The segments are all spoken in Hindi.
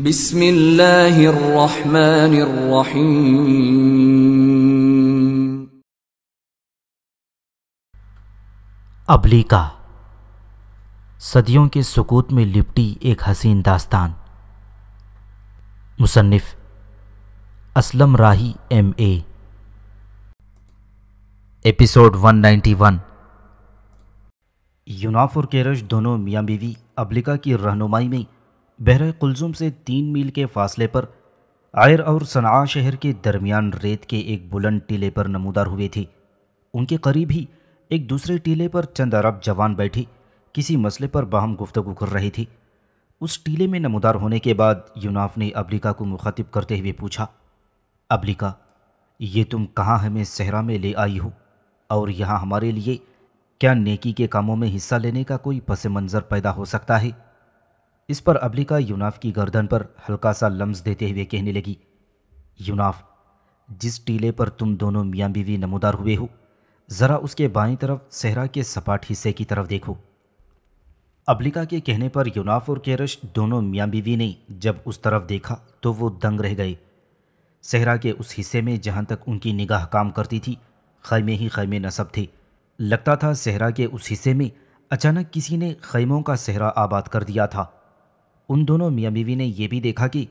बिस्मिल्लाहिर्रहमानिर्रहीम अबलीका सदियों के सुकूत में लिपटी एक हसीन दास्तान मुसन्फ़ Aslam Rahi M A episode 191 यूनाफ और केरश दोनों मियाँ बीवी अबलिका की रहनुमाई में बहर कुलज़ुम से तीन मील के फासले पर आयर और सना शहर के दरमियान रेत के एक बुलंद टीले पर नमूदार हुए थी उनके करीब ही एक दूसरे टीले पर चंद अरब जवान बैठी किसी मसले पर बाहम गुफ्तु कर रही थी उस टीले में नमूदार होने के बाद यूनाफ ने अबलिका को मुखातिब करते हुए पूछा अबलिका ये तुम कहाँ हमें सहरा में ले आई हो और यहाँ हमारे लिए क्या नेकी के कामों में हिस्सा लेने का कोई पस मंज़र पैदा हो सकता है इस पर अबलिका यूनाफ की गर्दन पर हल्का सा लम्स देते हुए कहने लगी यूनाफ जिस टीले पर तुम दोनों मियाँ बीवी नमोदार हुए हो ज़रा उसके बाईं तरफ सहरा के सपाट हिस्से की तरफ देखो अबलिका के कहने पर यूनाफ और केरश दोनों मियाँ बीवी ने जब उस तरफ देखा तो वो दंग रह गए सहरा के उस हिस्से में जहाँ तक उनकी निगाह काम करती थी खैमे ही खैमे नसब थे लगता था सहरा के उस हिस्से में अचानक किसी ने खैमों का सहरा आबाद कर दिया था उन दोनों मियाँ बीवी ने यह भी देखा कि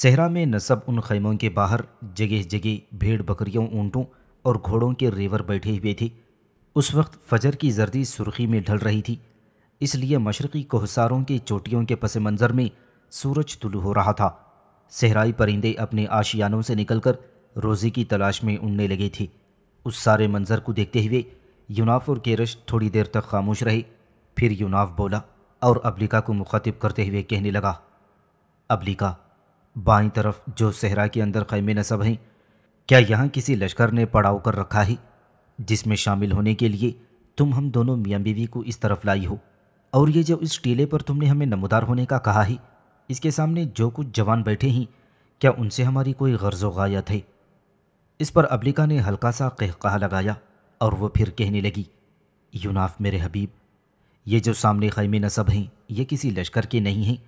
सहरा में नसब उन खैमों के बाहर जगह जगह भेड़ बकरियों ऊँटों और घोड़ों के रेवर बैठे हुए थे उस वक्त फजर की जर्दी सुर्खी में ढल रही थी इसलिए मशरक़ी कोहसारों की चोटियों के पस मंज़र में सूरज तुलू हो रहा था सहराई परिंदे अपने आशियानों से निकलकर रोज़ी की तलाश में उड़ने लगे थे उस सारे मंज़र को देखते हुए यूनाफ और केरश थोड़ी देर तक खामोश रहे फिर यूनाफ बोला और अबलिका को मुखातिब करते हुए कहने लगा अबलिका बाई तरफ जो सहरा के अंदर खैमे नसब हैं क्या यहाँ किसी लश्कर ने पड़ाव कर रखा है जिसमें शामिल होने के लिए तुम हम दोनों मियाँ बीवी को इस तरफ लाई हो और ये जब इस टीले पर तुमने हमें नमदार होने का कहा ही इसके सामने जो कुछ जवान बैठे हैं क्या उनसे हमारी कोई गर्ज वायत है इस पर अबलिका ने हल्का सा कह कहा लगाया और वह फिर कहने लगी यूनाफ मेरे हबीब ये जो सामने खैमी नसब हैं ये किसी लश्कर के नहीं हैं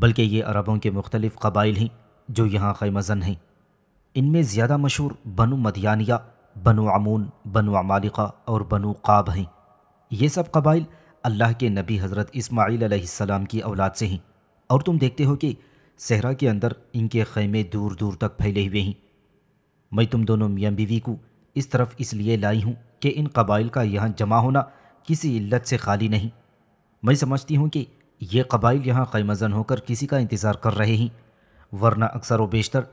बल्कि ये अरबों के मुख्तलिफ़ कबाइल हैं जो यहाँ खैमजन हैं इनमें ज़्यादा मशहूर बनु मदियानिया बनु अमून बनु अमालिका और बनु काब हैं ये सब कबाइल अल्लाह के नबी हज़रत इसमाईल सलाम की औलाद से हैं और तुम देखते हो कि सहरा के अंदर इनके खैमे दूर दूर तक फैले हुए हैं मैं तुम दोनों मियाँ बीवी को इस तरफ इसलिए लाई हूँ कि इन कबाइल का यहाँ जमा होना किसी इल्लत से खाली नहीं मैं समझती हूँ कि ये कबाइल यहाँ खैमजन होकर किसी का इंतज़ार कर रहे हैं वरना अक्सर व बेशतर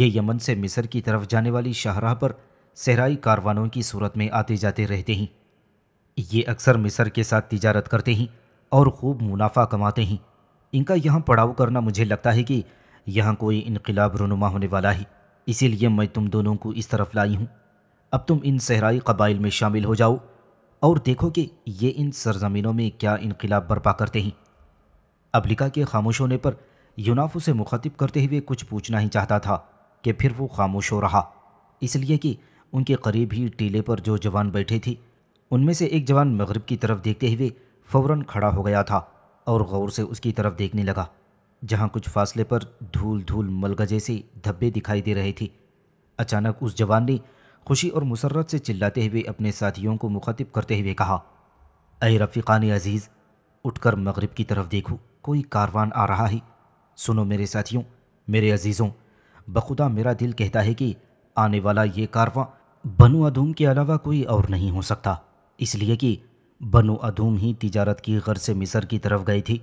ये यमन से मिस्र की तरफ जाने वाली शाहराह पर सहराई कारवानों की सूरत में आते जाते रहते हैं ये अक्सर मिस्र के साथ तिजारत करते हैं और खूब मुनाफा कमाते हैं इनका यहाँ पड़ाव करना मुझे लगता है कि यहाँ कोई इनकलाब रनुमा होने वाला है इसीलिए मैं तुम दोनों को इस तरफ लाई हूँ अब तुम इन सहराई कबाइल में शामिल हो जाओ और देखो कि ये इन सरजमीनों में क्या इनकलाब बर्पा करते हैं अब्लिका के खामोश होने पर यूनाफ से मुखातिब करते हुए कुछ पूछना ही चाहता था कि फिर वो खामोश हो रहा इसलिए कि उनके करीब ही टीले पर जो जवान बैठे थे उनमें से एक जवान मगरब की तरफ देखते हुए फ़ौर खड़ा हो गया था और गौर से उसकी तरफ देखने लगा जहाँ कुछ फासले पर धूल धूल मलगजे से धब्बे दिखाई दे रहे थे अचानक उस जवान ने खुशी और मुसरत से चिल्लाते हुए अपने साथियों को मुखातिब करते हुए कहा अय रफ़ीक़ान अज़ीज़ उठकर मगरिब की तरफ देखो कोई कारवान आ रहा है सुनो मेरे साथियों मेरे अज़ीज़ों बखुदा मेरा दिल कहता है कि आने वाला ये कारवां बनु अधूम के अलावा कोई और नहीं हो सकता इसलिए कि बनु अधूम ही तिजारत की गर्ज से मिसर की तरफ गई थी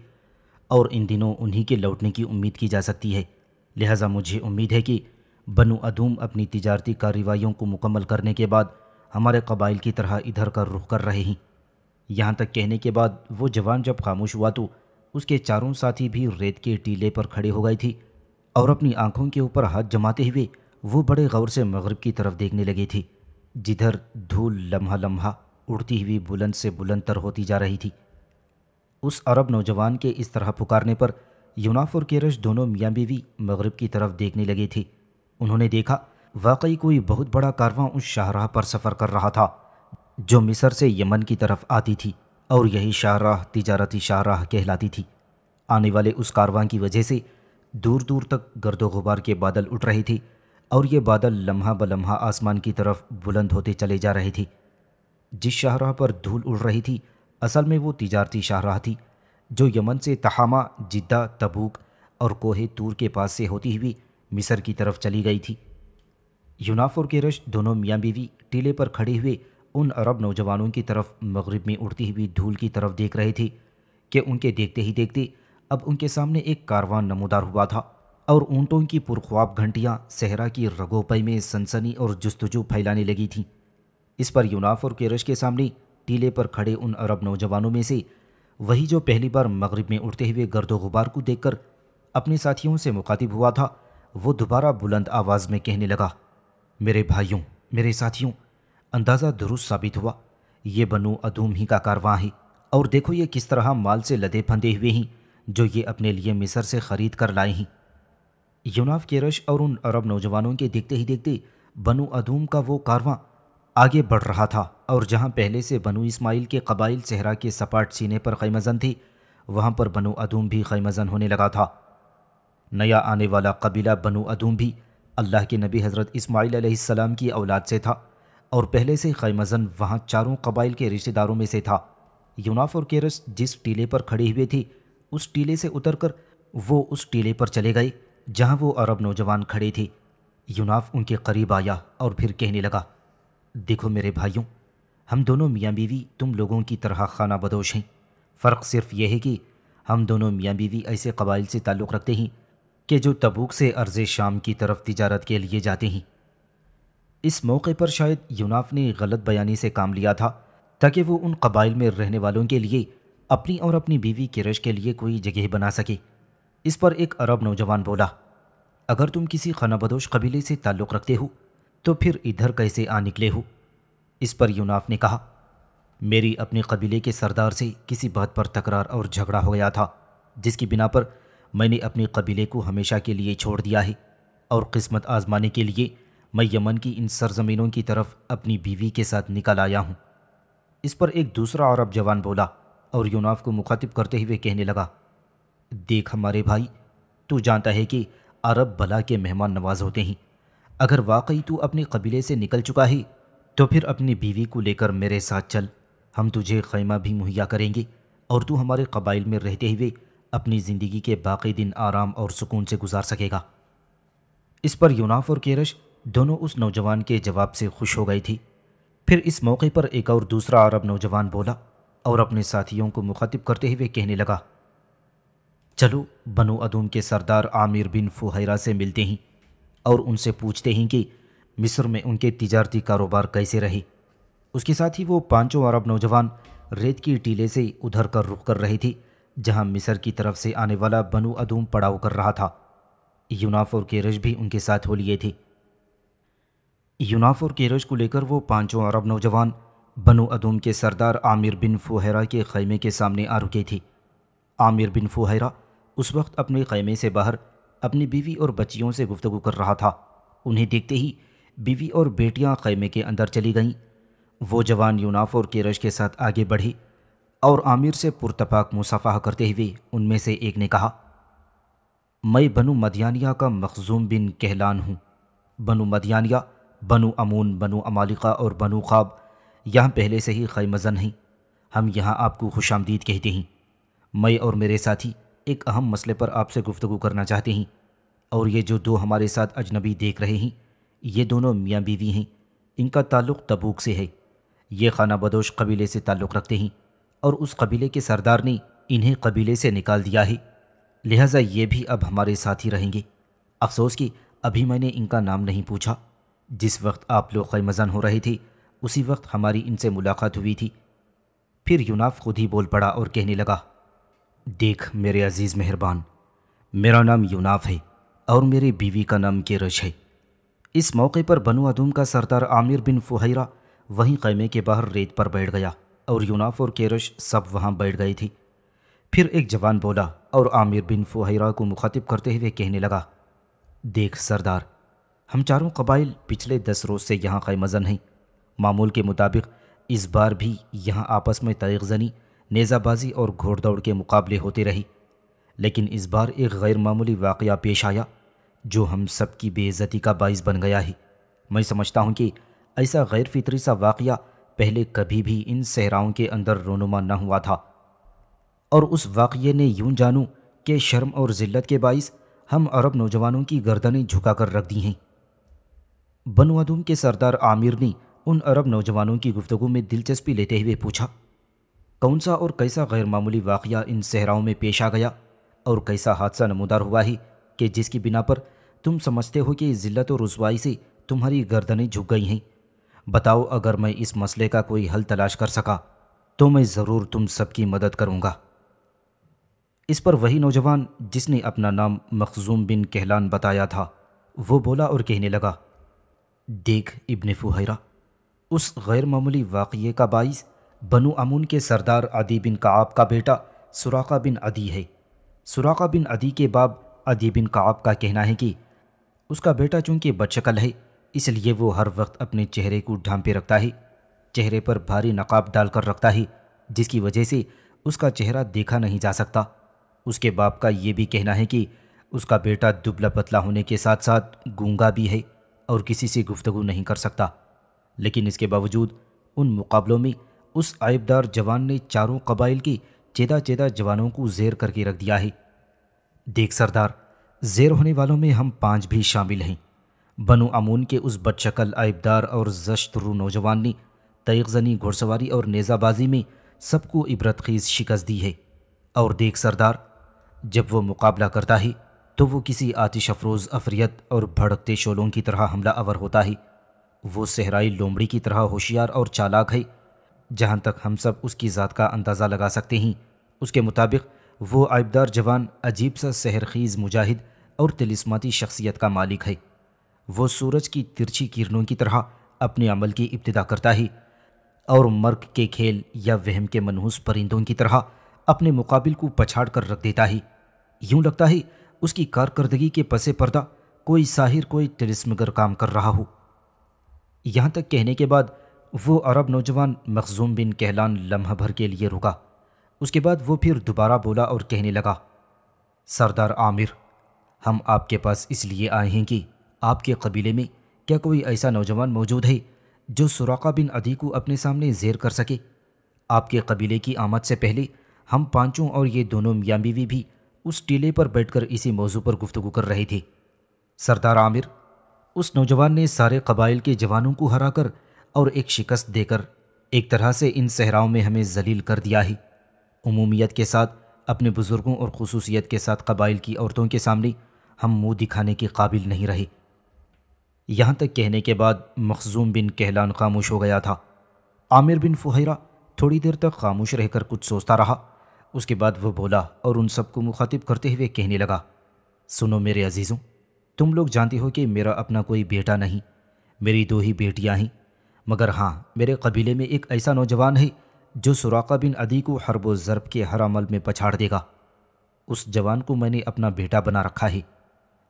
और इन दिनों उन्हीं के लौटने की उम्मीद की जा सकती है लिहाजा मुझे उम्मीद है कि बनु अधूम अपनी तजारती कार्रवाइयों को मुकम्मल करने के बाद हमारे कबाइल की तरह इधर का रुख कर रहे हैं यहाँ तक कहने के बाद वो जवान जब खामोश हुआ तो उसके चारों साथी भी रेत के टीले पर खड़े हो गए थे और अपनी आंखों के ऊपर हाथ जमाते हुए वो बड़े गौर से मगरब की तरफ देखने लगे थे जिधर धूल लम्हा लम्हा उड़ती हुई बुलंद से बुलंद तर होती जा रही थी उस अरब नौजवान के इस तरह पुकारने पर यूनाफ और केरश दोनों मियाँ बीवी मगरब की तरफ देखने लगे थी उन्होंने देखा वाकई कोई बहुत बड़ा कारवां उस शाहराह पर सफ़र कर रहा था जो मिस्र से यमन की तरफ आती थी और यही शाहराह तिजारती शाहराह कहलाती थी आने वाले उस कारवां की वजह से दूर दूर तक गर्द गुबार के बादल उठ रहे थे और ये बादल लम्हा ब लम्हा आसमान की तरफ बुलंद होते चले जा रहे थे जिस शाहराह पर धूल उड़ रही थी असल में वो तिजारती शाहराह थी जो यमन से तहामा जिद्दा तबूक और कोहे तूर के पास से होती हुई मिसर की तरफ चली गई थी यूनाफ और केरश दोनों मियाँ बीवी टीले पर खड़े हुए उन अरब नौजवानों की तरफ मगरब में उड़ती हुई धूल की तरफ देख रहे थे कि उनके देखते ही देखते अब उनके सामने एक कारवां नमोदार हुआ था और ऊँटों की पुरख्वाब घंटियाँ सहरा की रगोपई में सनसनी और जस्तजु फैलाने लगी थीं इस पर यूनाफ और केरश के सामने टीले पर खड़े उन अरब नौजवानों में से वही जो पहली बार मगरब में उड़ते हुए गर्द गुबार को देखकर अपने साथियों से मुखातिब हुआ था वो दोबारा बुलंद आवाज़ में कहने लगा मेरे भाइयों मेरे साथियों अंदाज़ा दुरुस्त साबित हुआ ये बनो अधूम ही का कारवां है और देखो ये किस तरह माल से लदे फंदे हुए हैं जो ये अपने लिए मिसर से ख़रीद कर लाए हैं यूनाफ के रश और उन अरब नौजवानों के देखते ही देखते बनो अधूम का वो कारवां आगे बढ़ रहा था और जहाँ पहले से बनो इस्माइल के कबाइल सहरा के सपाट सीने पर खैमजन थी वहाँ पर बनो अधूम भी खैमजन होने लगा था नया आने वाला कबीला बनु अदूम भी अल्लाह के नबी हज़रत इस्माईल की औलाद से था और पहले से खैमजन वहाँ चारों कबाइल के रिश्तेदारों में से था यूनाफ और केरस जिस टीले पर खड़े हुए थे उस टीले से उतर कर वो उस टीले पर चले गए जहाँ वो अरब नौजवान खड़े थे यूनाफ उनके करीब आया और फिर कहने लगा देखो मेरे भाइयों हम दोनों मियाँ बीवी तुम लोगों की तरह खाना बदोश हैं फ़र्क सिर्फ यह है कि हम दोनों मियाँ बीवी ऐसे कबाइल से ताल्लुक़ रखते हैं कि जो तबूक से अर्ज शाम की तरफ तजारत के लिए जाते हैं इस मौके पर शायद यूनाफ ने गलत बयानी से काम लिया था ताकि वो उन कबाइल में रहने वालों के लिए अपनी और अपनी बीवी के रश के लिए कोई जगह बना सके इस पर एक अरब नौजवान बोला अगर तुम किसी खानाबदोश कबीले से ताल्लुक़ रखते हो तो फिर इधर कैसे आ निकले हो इस पर यूनाफ ने कहा मेरी अपने कबीले के सरदार से किसी बात पर तकरार और झगड़ा हो गया था जिसकी बिना पर मैंने अपने कबीले को हमेशा के लिए छोड़ दिया है और किस्मत आजमाने के लिए मैं यमन की इन सरजमीनों की तरफ अपनी बीवी के साथ निकल आया हूँ इस पर एक दूसरा अरब जवान बोला और यूनाफ को मुखातिब करते हुए कहने लगा देख हमारे भाई तू जानता है कि अरब भला के मेहमान नवाज होते हैं अगर वाकई तू अपने कबीले से निकल चुका है तो फिर अपनी बीवी को लेकर मेरे साथ चल हम तुझे खैमा भी मुहैया करेंगे और तू हमारे कबाइल में रहते हुए अपनी ज़िंदगी के बाकी दिन आराम और सुकून से गुजार सकेगा इस पर यूनाफ और केरश दोनों उस नौजवान के जवाब से खुश हो गई थी फिर इस मौके पर एक और दूसरा अरब नौजवान बोला और अपने साथियों को मुखातिब करते हुए कहने लगा चलो बनो अदूम के सरदार आमिर बिन फुहरा से मिलते हैं और उनसे पूछते हैं कि मिस्र में उनके तजारती कारोबार कैसे रहे उसके साथ ही वो पांचों अरब नौजवान रेत की टीले से उधर कर रुक कर रही थी जहां मिस्र की तरफ से आने वाला बनु अदूम पड़ाव कर रहा था यूनाफ और केरश भी उनके साथ हो लिए थे यूनाफ और केरश को लेकर वो पांचों अरब नौजवान बनु अदूम के सरदार आमिर बिन फुहरा के खैमे के सामने आ रुके थे आमिर बिन फुहरा उस वक्त अपने खैमे से बाहर अपनी बीवी और बच्चियों से गुफ्तु कर रहा था उन्हें देखते ही बीवी और बेटियां खैमे के अंदर चली गईं वो जवान यूनाफ और केरश के साथ आगे बढ़ी और आमिर से पुरतफाक मुसाफा करते हुए उनमें से एक ने कहा मैं बनु मदियानिया का मखजूम बिन कहलान हूँ बनु मदियानिया बनु अमून बनु अमालिका और बनु ख्वाब यहाँ पहले से ही खैमजन हैं हम यहाँ आपको खुश आमदीद कहते हैं मैं और मेरे साथी एक अहम मसले पर आपसे गुफ्तु करना चाहते हैं और ये जो दो हमारे साथ अजनबी देख रहे हैं ये दोनों मियाँ बीवी हैं इनका ताल्लुक़ तबूक से है ये खाना बदोश कबीले से ताल्लुक़ रखते हैं और उस कबीले के सरदार ने इन्हें कबीले से निकाल दिया है लिहाजा ये भी अब हमारे साथ ही रहेंगे अफसोस कि अभी मैंने इनका नाम नहीं पूछा जिस वक्त आप लोग खैमजन हो रहे थे उसी वक्त हमारी इनसे मुलाकात हुई थी फिर यूनाफ खुद ही बोल पड़ा और कहने लगा देख मेरे अजीज़ मेहरबान मेरा नाम यूनाफ है और मेरी बीवी का नाम केरज है इस मौके पर बनु अदूम का सरदार आमिर बिन फुहरा वहीं खैमे के बाहर रेत पर बैठ गया और यूनाफ और केरश सब वहाँ बैठ गई थी फिर एक जवान बोला और आमिर बिन फुहरा को मुखातिब करते हुए कहने लगा देख सरदार हम चारों कबाइल पिछले दस रोज़ से यहाँ मजन नहीं मामूल के मुताबिक इस बार भी यहाँ आपस में तयगजनी नेज़ाबाजी और घोड़दौड़ के मुकाबले होते रही लेकिन इस बार एक गैर मामूली वाक़ पेश आया जो हम सब की बेज़ती का बाइस बन गया है मैं समझता हूँ कि ऐसा गैर सा वाक़ पहले कभी भी इन सहराओं के अंदर रोनुमा न हुआ था और उस वाक़े ने यूं जानूं कि शर्म और ज़िल्लत के बाइस हम अरब नौजवानों की गर्दनें झुकाकर रख दी हैं बनवादूम के सरदार आमिर ने उन अरब नौजवानों की गुफ्तु में दिलचस्पी लेते हुए पूछा कौन सा और कैसा गैरमामूली वाक़ इन सहराओं में पेश आ गया और कैसा हादसा नमोदार हुआ है कि जिसकी बिना पर तुम समझते हो कि ज़िल्लत और रसवाई से तुम्हारी गर्दनें झुक गई हैं बताओ अगर मैं इस मसले का कोई हल तलाश कर सका तो मैं ज़रूर तुम सबकी मदद करूँगा इस पर वही नौजवान जिसने अपना नाम मखजूम बिन कहलान बताया था वो बोला और कहने लगा देख इबन फुहरा उस गैर मामूली वाक़े का बाइस बनु अमून के सरदार अदी बिन काब का बेटा सुराका बिन अदी है सुराका बिन अदी के बाब अदी बिन काब का कहना है कि उसका बेटा चूँकि बदशकल है इसलिए वो हर वक्त अपने चेहरे को ढांपे रखता है चेहरे पर भारी नकाब डालकर रखता है जिसकी वजह से उसका चेहरा देखा नहीं जा सकता उसके बाप का ये भी कहना है कि उसका बेटा दुबला पतला होने के साथ साथ गूंगा भी है और किसी से गुफ्तगु नहीं कर सकता लेकिन इसके बावजूद उन मुकाबलों में उस आयबदार जवान ने चारों कबाइल के चेदा चेदा जवानों को जेर करके रख दिया है देख सरदार जेर होने वालों में हम पांच भी शामिल हैं बनु अमून के उस बदशकल आबदार और जश्त रू नौजवान ने तयज़नी घुड़सवारी और नेज़ाबाजी में सबको इबरत खेज़ शिकस्त दी है और देख सरदार जब वो मुकाबला करता है तो वो किसी आतिश अफरोज़ अफरीत और भड़कते शोलों की तरह हमला अवर होता है वो सहराई लोमड़ी की तरह होशियार और चालाक है जहाँ तक हम सब उसकी ज़ात का अंदाज़ा लगा सकते हैं उसके मुताबिक वो आबदार जवान अजीब सा सहरखीज़ मुजाहिद और तिलस्माती शख्सियत का मालिक है वो सूरज की तिरछी किरणों की तरह अपने अमल की इब्तदा करता ही और मर्क के खेल या वहम के मनहूस परिंदों की तरह अपने मुकाबिल को पछाड़ कर रख देता ही यूं लगता है उसकी कारकर्दगी के पसे पर्दा कोई साहिर कोई तिलस्मगर काम कर रहा हो यहाँ तक कहने के बाद वो अरब नौजवान मखजूम बिन कहलान लम्हा भर के लिए रुका उसके बाद वो फिर दोबारा बोला और कहने लगा सरदार आमिर हम आपके पास इसलिए आए हैं कि आपके कबीले में क्या कोई ऐसा नौजवान मौजूद है जो सुराका बिन अदी को अपने सामने जेर कर सके आपके कबीले की आमद से पहले हम पांचों और ये दोनों मियाँ बीवी भी उस टीले पर बैठकर इसी मौजू पर गुफ्तु कर रहे थे सरदार आमिर उस नौजवान ने सारे कबाइल के जवानों को हराकर और एक शिकस्त देकर एक तरह से इन सहराओं में हमें जलील कर दिया है अमूमियत के साथ अपने बुज़ुर्गों और खसूसियत के साथ कबाइल की औरतों के सामने हम मुंह दिखाने के काबिल नहीं रहे यहाँ तक कहने के बाद मखजूम बिन कहलान खामोश हो गया था आमिर बिन फुहरा थोड़ी देर तक खामोश रहकर कुछ सोचता रहा उसके बाद वह बोला और उन सबको मुखातिब करते हुए कहने लगा सुनो मेरे अजीज़ों तुम लोग जानते हो कि मेरा अपना कोई बेटा नहीं मेरी दो ही बेटियाँ हैं मगर हाँ मेरे कबीले में एक ऐसा नौजवान है जो सुराका बिन अदी को हरबो ज़रब के हर अमल में पछाड़ देगा उस जवान को मैंने अपना बेटा बना रखा है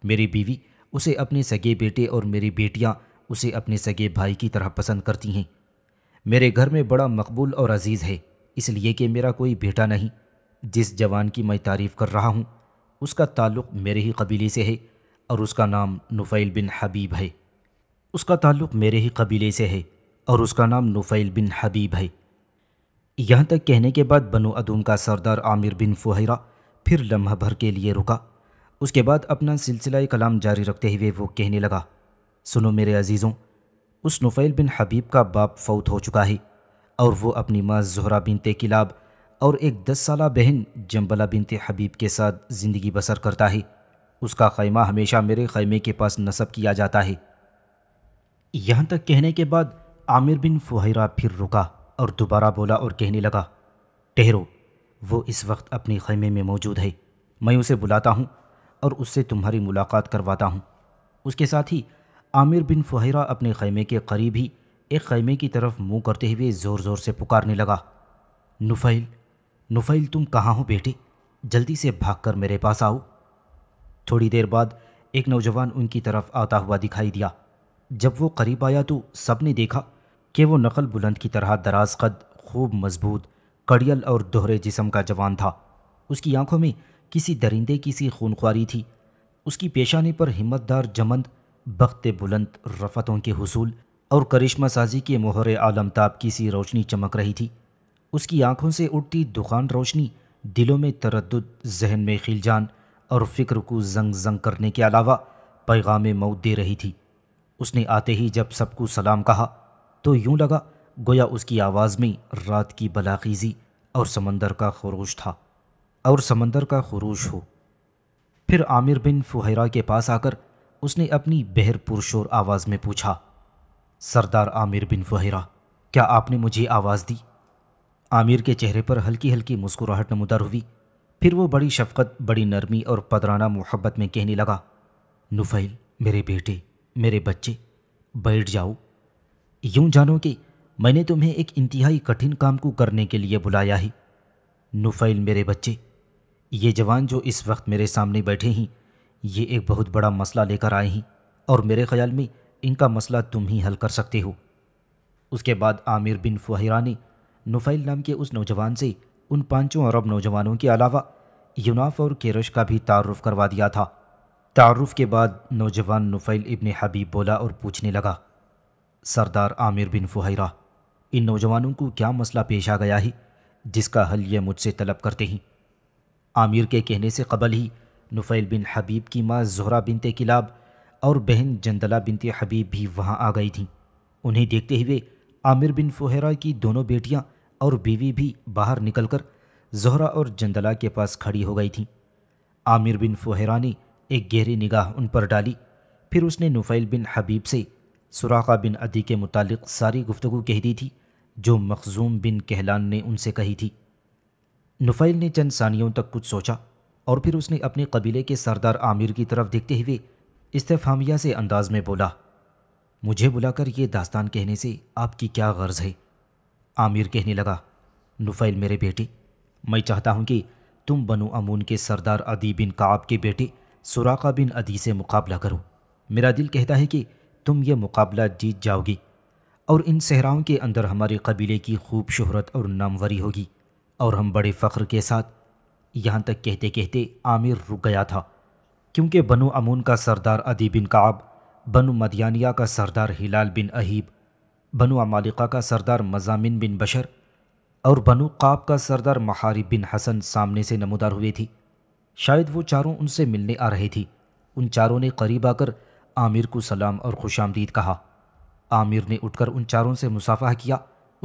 मेरी बीवी उसे अपने सगे बेटे और मेरी बेटियाँ उसे अपने सगे भाई की तरह पसंद करती हैं मेरे घर में बड़ा मकबूल और अजीज़ है इसलिए कि मेरा कोई बेटा नहीं जिस जवान की मैं तारीफ़ कर रहा हूँ उसका ताल्लुक़ मेरे ही कबीले से है और उसका नाम नुफ़ैल बिन हबीब है उसका ताल्लुक़ मेरे ही कबीले से है और उसका नाम नुफ़ैल बिन हबीब है यहाँ तक कहने के बाद बनो अदूम का सरदार आमिर बिन फुहरा फिर लम्हा भर के लिए रुका उसके बाद अपना सिलसिला कलाम जारी रखते हुए वो कहने लगा सुनो मेरे अजीज़ों उस नुफ़ैल बिन हबीब का बाप फौत हो चुका है और वो अपनी माँ जहरा बिनते किलाब और एक दस साल बहन जम्बला बिनते हबीब के साथ ज़िंदगी बसर करता है उसका खैमा हमेशा मेरे खैमे के पास नसब किया जाता है यहाँ तक कहने के बाद आमिर बिन फुहरा फिर रुका और दोबारा बोला और कहने लगा ठहरो वो इस वक्त अपने खैमे में मौजूद है मैं उसे बुलाता हूँ और उससे तुम्हारी मुलाकात करवाता हूँ उसके साथ ही आमिर बिन फुहरा अपने खैमे के करीब ही एक खैमे की तरफ मुंह करते हुए ज़ोर ज़ोर से पुकारने लगा नुफ़ैल नुफ़ैल तुम कहाँ हो बेटे जल्दी से भागकर मेरे पास आओ थोड़ी देर बाद एक नौजवान उनकी तरफ आता हुआ दिखाई दिया जब वो करीब आया तो सब ने देखा कि वो नकल बुलंद की तरह दराज कद खूब मजबूत कड़ियल और दोहरे जिसम का जवान था उसकी आंखों में किसी दरिंदे की सी खूनख्वारी थी उसकी पेशानी पर हिम्मतदार जमंद बख्त बुलंद रफतों के हसूल और करिश्मा साजी के मोहर आलमताब की सी रोशनी चमक रही थी उसकी आंखों से उठती दुकान रोशनी दिलों में तरद जहन में खिलजान और फ़िक्र को जंग जंग करने के अलावा पैगाम मौत दे रही थी उसने आते ही जब सबको सलाम कहा तो यूं लगा गोया उसकी आवाज़ में रात की बलाखीज़ी और समंदर का खरोश था और समंदर का खरूश हो फिर आमिर बिन फुहरा के पास आकर उसने अपनी बेहर पुरशोर आवाज़ में पूछा सरदार आमिर बिन फुहरा क्या आपने मुझे आवाज़ दी आमिर के चेहरे पर हल्की हल्की मुस्कुराहट नमदार हुई फिर वो बड़ी शफकत बड़ी नरमी और पदराना मोहब्बत में कहने लगा नुफैल मेरे बेटे मेरे बच्चे बैठ जाओ यूं जानो कि मैंने तुम्हें एक इंतहाई कठिन काम को करने के लिए बुलाया है नुफैल मेरे बच्चे ये जवान जो इस वक्त मेरे सामने बैठे हैं ये एक बहुत बड़ा मसला लेकर आए हैं और मेरे ख्याल में इनका मसला तुम ही हल कर सकते हो उसके बाद आमिर बिन फुहरा ने नुफैल नाम के उस नौजवान से उन पांचों अरब नौजवानों के अलावा यूनाफ और केरश का भी तारफ़ करवा दिया था तारफ़ के बाद नौजवान नुफैल इबन हबीब बोला और पूछने लगा सरदार आमिर बिन फुहरा इन नौजवानों को क्या मसला पेश आ गया है जिसका हल ये मुझसे तलब करते हैं आमिर के कहने से कबल ही नुफ़ैल बिन हबीब की माँ जहरा बिनते किलाब और बहन जंदला बिनते हबीब भी वहाँ आ गई थीं उन्हें देखते हुए आमिर बिन फोहरा की दोनों बेटियाँ और बीवी भी बाहर निकलकर जहरा और जंदला के पास खड़ी हो गई थीं आमिर बिन फोहरा ने एक गहरी निगाह उन पर डाली फिर उसने नुफ़ैल बिन हबीब से सुराखा बिन अदी के मुतालिक सारी गुफ्तु कह दी थी जो मखजूम बिन कहलान ने उनसे कही थी नुफैल ने चंद सानियों तक कुछ सोचा और फिर उसने अपने कबीले के सरदार आमिर की तरफ देखते हुए इस्तेफामिया से अंदाज में बोला मुझे बुलाकर ये दास्तान कहने से आपकी क्या गर्ज है आमिर कहने लगा नुफैल मेरे बेटे मैं चाहता हूँ कि तुम बनु अमून के सरदार अदी बिन काब के बेटे सुराका बिन अदी से मुकाबला करो मेरा दिल कहता है कि तुम ये मुकाबला जीत जाओगी और इन सहराओं के अंदर हमारे कबीले की खूब शहरत और नामवरी होगी और हम बड़े फ़ख्र के साथ यहाँ तक कहते कहते आमिर रुक गया था क्योंकि बनु अमून का सरदार अदी बिन काब बनु मदियानिया का सरदार हिलाल बिन अहीब बनु अमालिका का सरदार मजामिन बिन बशर और बनु काब का सरदार महारी बिन हसन सामने से नमोदार हुए थी शायद वो चारों उनसे मिलने आ रहे थी उन चारों ने करीब आकर आमिर को सलाम और खुश आमदीद कहा आमिर ने उठकर उन चारों से मुसाफा किया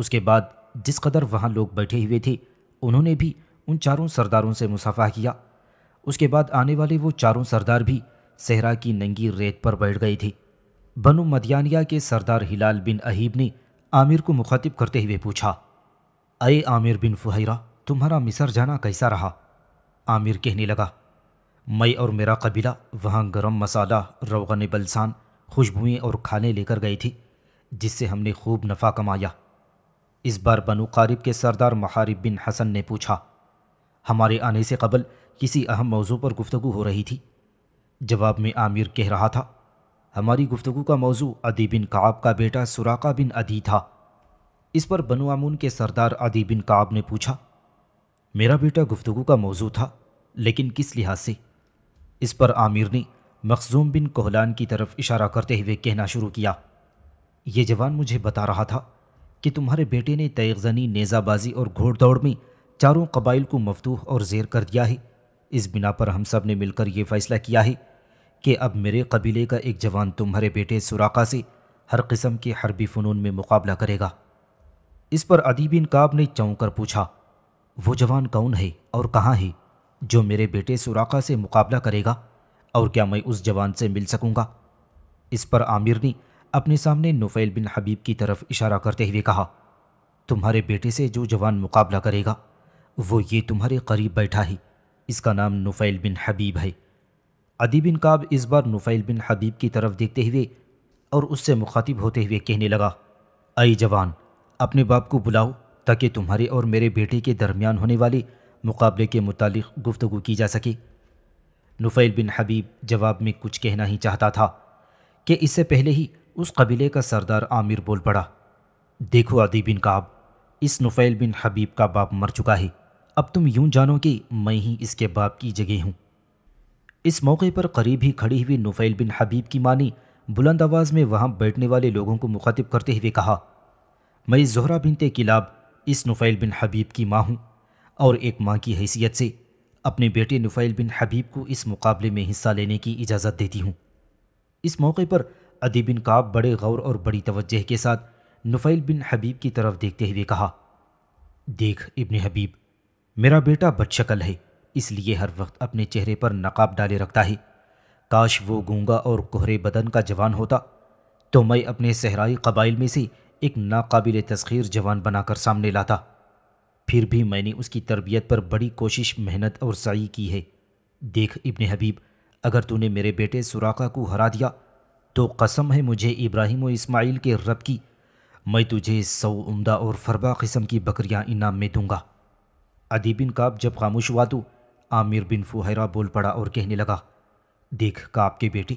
उसके बाद जिस कदर वहाँ लोग बैठे हुए थे उन्होंने भी उन चारों सरदारों से मुसाफा किया उसके बाद आने वाले वो चारों सरदार भी सहरा की नंगी रेत पर बैठ गई थी बनु मदियानिया के सरदार हिलाल बिन अहीब ने आमिर को मुखातिब करते हुए पूछा अरे आमिर बिन फुहरा तुम्हारा मिसर जाना कैसा रहा आमिर कहने लगा मैं और मेरा कबीला वहाँ गरम मसाला रोगन बलसान खुशबुएँ और खाने लेकर गई थी जिससे हमने खूब नफ़ा कमाया इस बार बनु कारिब के सरदार महारिब बिन हसन ने पूछा हमारे आने से कबल किसी अहम मौजू पर गुफ्तु हो रही थी जवाब में आमिर कह रहा था हमारी गुफ्तु का मौजू अदी बिन काब का बेटा सुराका बिन अदी था इस पर बनु आमून के सरदार अदी बिन काब ने पूछा मेरा बेटा गुफ्तु का मौजू था लेकिन किस लिहाज से इस पर आमिर ने मखजूम बिन कोहलान की तरफ इशारा करते हुए कहना शुरू किया ये जवान मुझे बता रहा था कि तुम्हारे बेटे ने तयजनी नेज़ाबाजी और घोड़दौड़ में चारों कबाइल को मफतूह और जेर कर दिया है इस बिना पर हम सब ने मिलकर यह फ़ैसला किया है कि अब मेरे कबीले का एक जवान तुम्हारे बेटे सुराखा से हर किस्म के हरबी फ़नून में मुकाबला करेगा इस पर अदीबिन काब ने चौंक कर पूछा वो जवान कौन है और कहाँ है जो मेरे बेटे सुराखा से मुकाबला करेगा और क्या मैं उस जवान से मिल सकूँगा इस पर आमिर ने अपने सामने नुफैल बिन हबीब की तरफ इशारा करते हुए कहा तुम्हारे बेटे से जो जवान मुकाबला करेगा वो ये तुम्हारे करीब बैठा ही इसका नाम नुफैल बिन हबीब है अदी बिन काब इस बार नुफैल बिन हबीब की तरफ देखते हुए और उससे मुखातिब होते हुए कहने लगा अई जवान अपने बाप को बुलाओ ताकि तुम्हारे और मेरे बेटे के दरमियान होने वाले मुकाबले के मुतालिक गुफ्तु की जा सके नुफैल बिन हबीब जवाब में कुछ कहना ही चाहता था कि इससे पहले ही उस कबीले का सरदार आमिर बोल पड़ा देखो आदि बिन काब इस नुफ़ैल बिन हबीब का बाप मर चुका है अब तुम यूं जानो कि मैं ही इसके बाप की जगह हूँ इस मौके पर करीब ही खड़ी हुई नुफ़ैल बिन हबीब की माँ ने बुलंद आवाज़ में वहाँ बैठने वाले लोगों को मुखातिब करते हुए कहा मैं जहरा बिनते किलाब इस नुफ़ैल बिन हबीब की माँ हूँ और एक माँ की हैसियत से अपने बेटे नुफ़ैल बिन हबीब को इस मुकाबले में हिस्सा लेने की इजाज़त देती हूँ इस मौके पर अदी बिन काब बड़े गौर और बड़ी तवज्जह के साथ नुफ़ैल बिन हबीब की तरफ देखते हुए कहा देख इबन हबीब मेरा बेटा बदशकल है इसलिए हर वक्त अपने चेहरे पर नकाब डाले रखता है काश वो गूंगा और कोहरे बदन का जवान होता तो मैं अपने सहराई कबाइल में से एक नाकाबिल तस्खीर जवान बनाकर सामने लाता फिर भी मैंने उसकी तरबियत पर बड़ी कोशिश मेहनत और सही की है देख इबन हबीब अगर तूने मेरे बेटे सुराखा को हरा दिया तो कसम है मुझे इब्राहिम और इस्माइल के रब की मैं तुझे सौ उम्दा और फरबा किस्म की बकरियाँ इनाम में दूंगा अदी बिन काब जब खामोश हुआ तो आमिर बिन फुहरा बोल पड़ा और कहने लगा देख काब के बेटे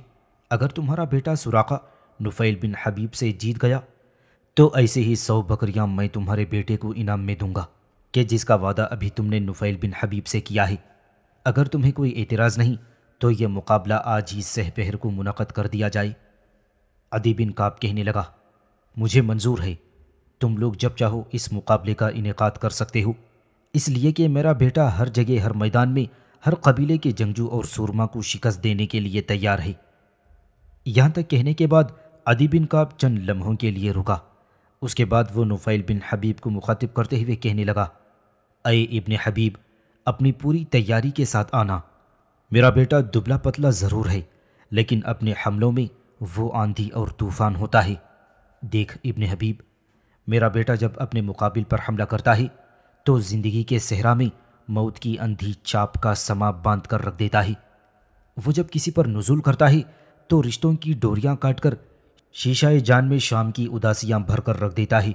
अगर तुम्हारा बेटा सुराखा नुफ़ैल बिन हबीब से जीत गया तो ऐसे ही सौ बकरियाँ मैं तुम्हारे बेटे को इनाम में दूंगा कि जिसका वादा अभी तुमने नुफ़ैल बिन हबीब से किया है अगर तुम्हें कोई एतराज़ नहीं तो यह मुकाबला आज ही सहपहर को मुनद कर दिया जाए अदी बिन काब कहने लगा मुझे मंजूर है तुम लोग जब चाहो इस मुकाबले का इनका कर सकते हो इसलिए कि मेरा बेटा हर जगह हर मैदान में हर कबीले के जंगजू और सूरमा को शिकस्त देने के लिए तैयार है यहाँ तक कहने के बाद अदी बिन काब चंद लम्हों के लिए रुका उसके बाद वो नुफ़ैल बिन हबीब को मुखातिब करते हुए कहने लगा अय इबन हबीब अपनी पूरी तैयारी के साथ आना मेरा बेटा दुबला पतला ज़रूर है लेकिन अपने हमलों में वो आंधी और तूफ़ान होता है देख इब्ने हबीब मेरा बेटा जब अपने मुकाबिल पर हमला करता है तो ज़िंदगी के सहरा में मौत की अंधी चाप का समा बांध कर रख देता है वो जब किसी पर नजुल करता है तो रिश्तों की डोरियाँ काट कर शीशाए जान में शाम की उदासियाँ भर कर रख देता है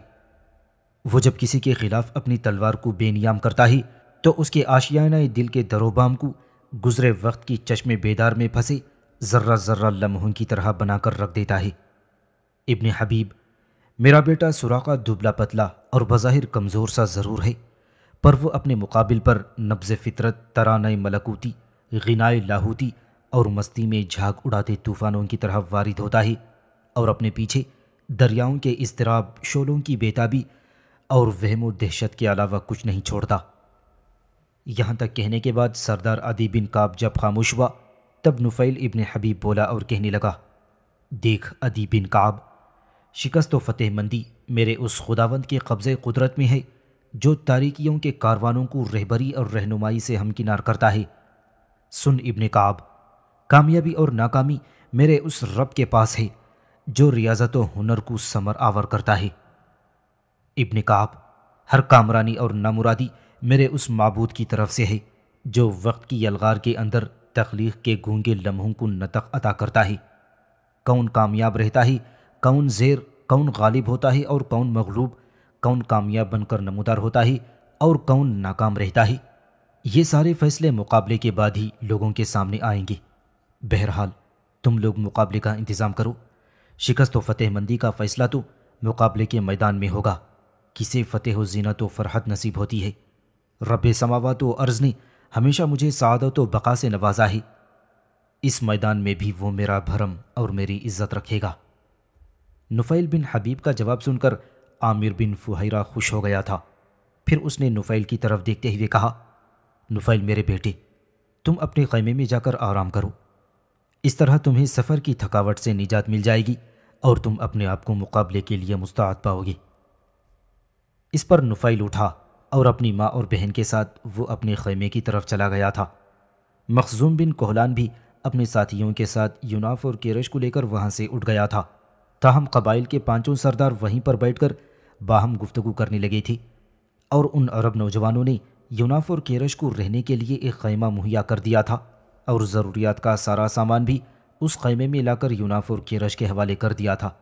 वो जब किसी के खिलाफ अपनी तलवार को बेनियाम करता है तो उसके आशियाना दिल के दरोबाम को गुजरे वक्त की चश्मे बेदार में फंसे ज़र्रा ज़र्रा लम्हों की तरह बनाकर रख देता है इब्ने हबीब मेरा बेटा सुराका दुबला पतला और बज़ाहिर कमज़ोर सा ज़रूर है पर वो अपने मुकाबिल पर नब्ज़ फितरत तरान मलकूती गनाए लाहूती और मस्ती में झाग उड़ाते तूफ़ानों की तरह वारिद होता है और अपने पीछे दरियाओं के इसतराब शोलों की बेताबी और वहम दहशत के अलावा कुछ नहीं छोड़ता यहाँ तक कहने के बाद सरदार अदी बिन काब जब खामोश हुआ तब नुफ़ैल इबन हबीब बोला और कहने लगा देख अदी बिन काब शिकस्त व फतेह मंदी मेरे उस खुदावंद के कब्ज़े कुदरत में है जो तारिकियों के कारवानों को रहबरी और रहनुमाई से हमकिनार करता है सुन इबन काब कामयाबी और नाकामी मेरे उस रब के पास है जो रियाजत हुनर को समर आवर करता है इबन काब हर कामरानी और नामुरादी मेरे उस मबूद की तरफ से है जो वक्त की यलगार के अंदर तख्लीक के गूंगे लम्हों को नतक अता करता ही कौन कामयाब रहता ही कौन जेर कौन गालिब होता ही और कौन मगलूब कौन कामयाब बनकर नमोदार होता ही और कौन नाकाम रहता ही ये सारे फैसले मुकाबले के बाद ही लोगों के सामने आएंगे बहरहाल तुम लोग मुकाबले का इंतज़ाम करो शिकस्त व फतेहमंदी का फ़ैसला तो मुकाबले के मैदान में होगा किसे फ़तेह व जीना तो फरहत नसीब होती है रब समावा तो अर्ज़ ने हमेशा मुझे सादत व बका से नवाजा ही इस मैदान में भी वो मेरा भरम और मेरी इज्जत रखेगा नुफैल बिन हबीब का जवाब सुनकर आमिर बिन फुहैरा खुश हो गया था फिर उसने नुफैल की तरफ देखते हुए कहा नुफैल मेरे बेटे तुम अपने खैमे में जाकर आराम करो इस तरह तुम्हें सफ़र की थकावट से निजात मिल जाएगी और तुम अपने आप को मुकाबले के लिए मुस्ताद पाओगे इस पर नुफैल उठा और अपनी माँ और बहन के साथ वो अपने खेमे की तरफ चला गया था मखजूम बिन कोहलान भी अपने साथियों के साथ यूनाफ और केरश को लेकर वहाँ से उठ गया था ताहम कबाइल के पांचों सरदार वहीं पर बैठकर बाहम गुफ्तु करने लगे थी और उन अरब नौजवानों ने यूनाफ और केरश को रहने के लिए एक खैमा मुहैया कर दिया था और ज़रूरियात का सारा सामान भी उस खैमे में लाकर यूनाफ और केरश के हवाले कर दिया था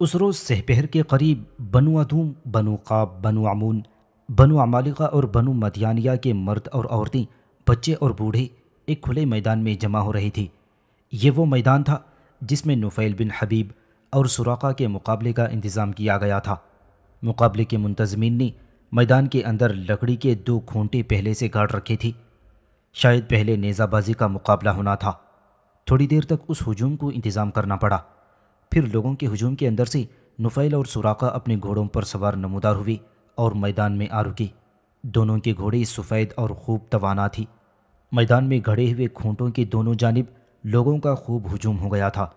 उस रोज़ सहपहर के करीब बनु अधूम बनु काब बनु अमून बनु अमालिका और बनु मदियानिया के मर्द और औरतें बच्चे और बूढ़े एक खुले मैदान में जमा हो रही थी ये वो मैदान था जिसमें नुफ़ैल बिन हबीब और सुराका के मुकाबले का इंतज़ाम किया गया था मुकाबले के मुंतजमीन ने मैदान के अंदर लकड़ी के दो घोंटे पहले से गाड़ रखे थी शायद पहले नेज़ाबाजी का मुकाबला होना था थोड़ी देर तक उस हजूम को इंतज़ाम करना पड़ा फिर लोगों के हजूम के अंदर से नुफैल और सुराखा अपने घोड़ों पर सवार नमूदार हुई और मैदान में आ रुकी दोनों के घोड़े सफ़ेद और खूब तवाना थी मैदान में घड़े हुए खूंटों की दोनों जानब लोगों का खूब हजूम हो गया था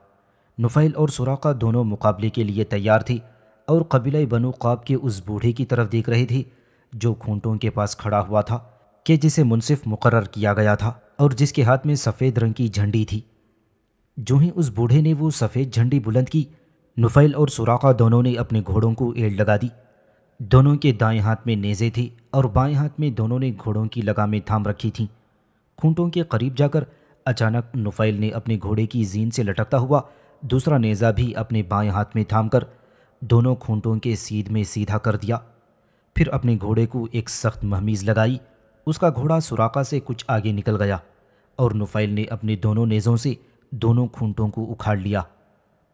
नुफैल और सुराखा दोनों मुकाबले के लिए तैयार थी और कबीला बनो काब के उस बूढ़े की तरफ देख रही थी जो खूंटों के पास खड़ा हुआ था कि जिसे मुनसिफ मुकर किया गया था और जिसके हाथ में सफ़ेद रंग की झंडी थी जो ही उस बूढ़े ने वो सफ़ेद झंडी बुलंद की नुफैल और सुराखा दोनों ने अपने घोड़ों को एड लगा दी दोनों के दाएं हाथ में नेज़े थे और बाएं हाथ में दोनों ने घोड़ों की लगामें थाम रखी थीं खूंटों के करीब जाकर अचानक नुफैल ने अपने घोड़े की जीन से लटकता हुआ दूसरा नेज़ा भी अपने बाएं हाथ में थाम कर दोनों खूंटों के सीध में सीधा कर दिया फिर अपने घोड़े को एक सख्त महमीज़ लगाई उसका घोड़ा सुराखा से कुछ आगे निकल गया और नुफैल ने अपने दोनों नेज़ों से दोनों खूंटों को उखाड़ लिया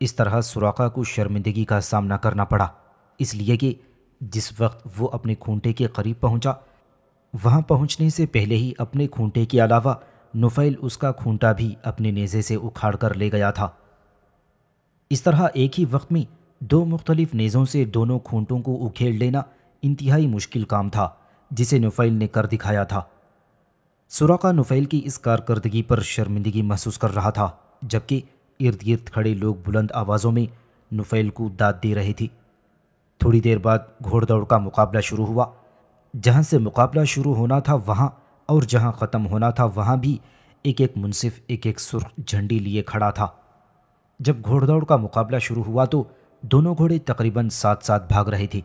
इस तरह सुराखा को शर्मिंदगी का सामना करना पड़ा इसलिए कि जिस वक्त वो अपने खूंटे के करीब पहुंचा वहां पहुंचने से पहले ही अपने खूंटे के अलावा नुफैल उसका खूंटा भी अपने नेज़े से उखाड़ कर ले गया था इस तरह एक ही वक्त में दो मुख्तलिफ नेज़ों से दोनों खूंटों को उखेड़ लेना इंतहाई मुश्किल काम था जिसे नुफैल ने कर दिखाया था सुराखा नुफैल की इस कारकर्दगी पर शर्मिंदगी महसूस कर रहा था जबकि इर्द गिर्द खड़े लोग बुलंद आवाज़ों में नुफैल को दाद दे रहे थे थोड़ी देर बाद घोड़दौड़ का मुकाबला शुरू हुआ जहाँ से मुकाबला शुरू होना था वहाँ और जहाँ ख़त्म होना था वहाँ भी एक एक मुनसिफ एक एक सुर्ख झंडी लिए खड़ा था जब घोड़दौड़ का मुकाबला शुरू हुआ तो दोनों घोड़े तकरीबन साथ साथ भाग रहे थे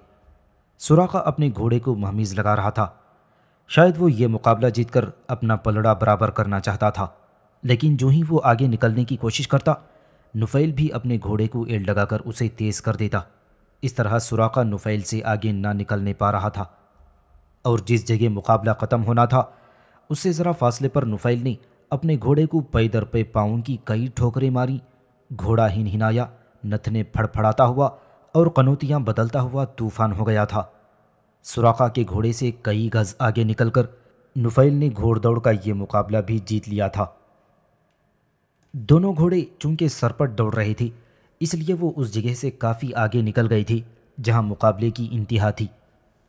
सुराखा अपने घोड़े को महमीज़ लगा रहा था शायद वो ये मुकाबला जीतकर अपना पलड़ा बराबर करना चाहता था लेकिन जो ही वो आगे निकलने की कोशिश करता नुफैल भी अपने घोड़े को एड़ लगाकर उसे तेज़ कर देता इस तरह सुराका नुफैल से आगे ना निकलने पा रहा था और जिस जगह मुकाबला ख़त्म होना था उससे ज़रा फासले पर नुफैल ने अपने घोड़े को पै दर पे पाँव की कई ठोकरें मारी घोड़ा हिनहिनाया नथने फड़फड़ाता हुआ और कनौतियाँ बदलता हुआ तूफान हो गया था सुराखा के घोड़े से कई गज़ आगे निकलकर नुफैल ने घोड़ दौड़ का ये मुकाबला भी जीत लिया था दोनों घोड़े चूंकि सरपट दौड़ रही थी इसलिए वो उस जगह से काफ़ी आगे निकल गई थी जहाँ मुकाबले की इंतहा थी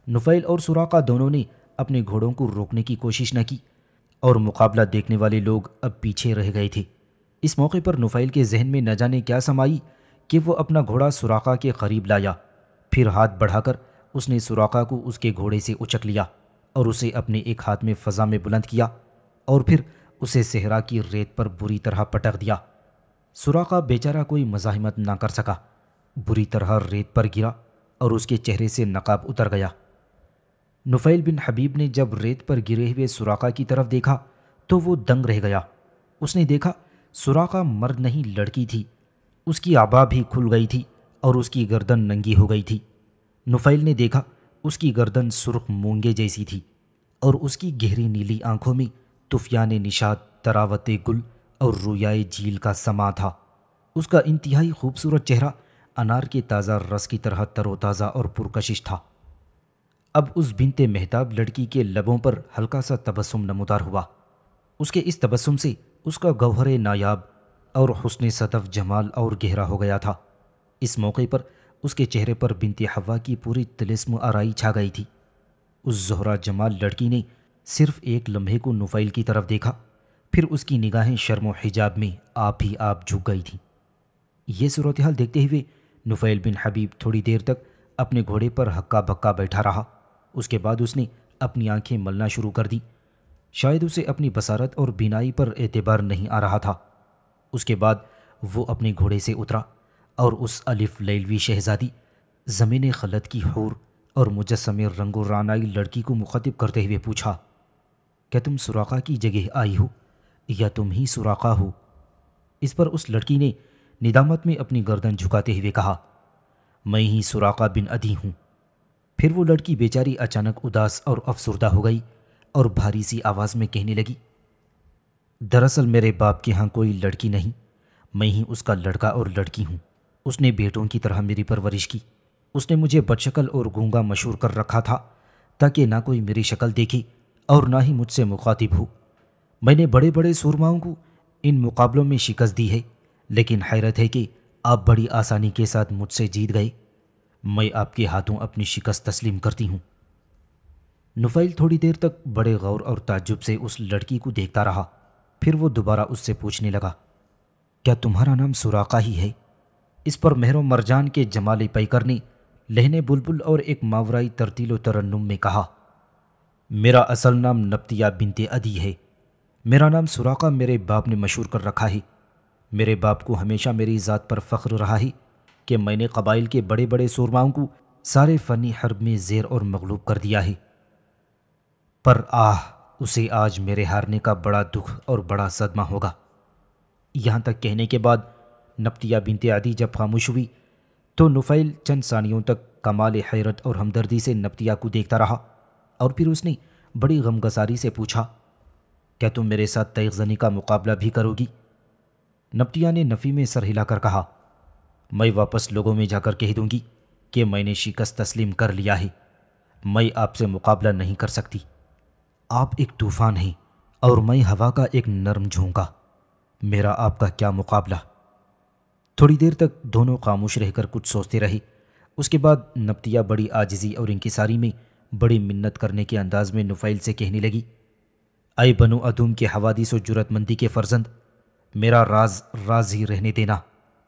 नुफैल और सुराका दोनों ने अपने घोड़ों को रोकने की कोशिश न की और मुकाबला देखने वाले लोग अब पीछे रह गए थे इस मौके पर नुफैल के जहन में न जाने क्या समाई कि वो अपना घोड़ा सुराका के करीब लाया फिर हाथ बढ़ाकर उसने सुराका को उसके घोड़े से उचक लिया और उसे अपने एक हाथ में फ़ज़ा में बुलंद किया और फिर उसे सेहरा की रेत पर बुरी तरह पटक दिया सुराखा बेचारा कोई मजाहमत ना कर सका बुरी तरह रेत पर गिरा और उसके चेहरे से नकाब उतर गया नुफैल बिन हबीब ने जब रेत पर गिरे हुए सुराखा की तरफ देखा तो वो दंग रह गया उसने देखा सुराखा मर्द नहीं लड़की थी उसकी आबा भी खुल गई थी और उसकी गर्दन नंगी हो गई थी नुफैल ने देखा उसकी गर्दन सुर्ख मूंगे जैसी थी और उसकी गहरी नीली आंखों में तुफियाने निशात तरावत गुल और रुयाए झील का समा था उसका इंतहाई खूबसूरत चेहरा अनार के ताज़ा रस की तरह तरोताज़ा और पुरकशिश था अब उस बिनते मेहताब लड़की के लबों पर हल्का सा तबसम नमदार हुआ उसके इस तबसम से उसका गौहर नायाब और हसन सदफ़ जमाल और गहरा हो गया था इस मौके पर उसके चेहरे पर बिनते हवा की पूरी तिलस्म आरई छा गई थी उस जहरा जमाल लड़की ने सिर्फ एक लम्हे को नुफैल की तरफ देखा फिर उसकी निगाहें शर्म हिजाब में आप ही आप झुक गई थीं यह सूरत हाल देखते हुए नुफैल बिन हबीब थोड़ी देर तक अपने घोड़े पर हक्का बक्का बैठा रहा उसके बाद उसने अपनी आंखें मलना शुरू कर दी शायद उसे अपनी बसारत और बीनाई पर एतबार नहीं आ रहा था उसके बाद वो अपने घोड़े से उतरा और उस अलिफ लैलवी शहजादी ज़मीन खलत की हूर और मुजस्मे रंगो रानाई लड़की को मुखातिब करते हुए पूछा क्या तुम सुराखा की जगह आई हो या तुम ही सुराखा हो इस पर उस लड़की ने निदामत में अपनी गर्दन झुकाते हुए कहा मैं ही सुराखा बिन अधी हूँ फिर वो लड़की बेचारी अचानक उदास और अफसरदा हो गई और भारी सी आवाज़ में कहने लगी दरअसल मेरे बाप के यहाँ कोई लड़की नहीं मैं ही उसका लड़का और लड़की हूँ उसने बेटों की तरह मेरी परवरिश की उसने मुझे बदशकल और गूंगा मशहूर कर रखा था ताकि ना कोई मेरी शक्ल देखे और ना ही मुझसे मुखातिब हो मैंने बड़े बड़े सुरमाओं को इन मुकाबलों में शिकस्त दी है लेकिन हैरत है कि आप बड़ी आसानी के साथ मुझसे जीत गए मैं आपके हाथों अपनी शिकस्त तस्लीम करती हूँ नुफैल थोड़ी देर तक बड़े गौर और ताज्जुब से उस लड़की को देखता रहा फिर वो दोबारा उससे पूछने लगा क्या तुम्हारा नाम सुराका ही है इस पर मेहरो मरजान के जमाले पैकर ने लहने बुलबुल और एक मावराई तरतीलो तरन्नुम में कहा मेरा असल नाम नपतिया बिनते अदी है मेरा नाम सुराका मेरे बाप ने मशहूर कर रखा है मेरे बाप को हमेशा मेरी ज़ात पर फ़ख्र रहा है कि मैंने कबाइल के बड़े बड़े सूरमाओं को सारे फ़नी हर्ब में ज़ेर और मगलूब कर दिया है पर आह उसे आज मेरे हारने का बड़ा दुख और बड़ा सदमा होगा यहाँ तक कहने के बाद नपतिया बिनते आदि जब खामोश हुई तो नुफ़ैल चंद सानियों तक कमाल हैरत और हमदर्दी से नपतिया को देखता रहा और फिर उसने बड़ी गमगसारी से पूछा क्या तुम मेरे साथ तयजनी का मुकाबला भी करोगी नपटिया ने नफ़ी में सर हिलाकर कहा मैं वापस लोगों में जाकर कह दूंगी कि मैंने शिकस्त तस्लीम कर लिया है मैं आपसे मुकाबला नहीं कर सकती आप एक तूफ़ान हैं और मैं हवा का एक नरम झोंका मेरा आपका क्या मुकाबला थोड़ी देर तक दोनों खामोश रहकर कुछ सोचते रहे उसके बाद नपतिया बड़ी आजिजी और इंकिसारी में बड़ी मिन्नत करने के अंदाज में नुफाइल से कहने लगी अय बनु अदूम के हवादिस और जुरतमंदी के फर्जंद मेरा राज राज ही रहने देना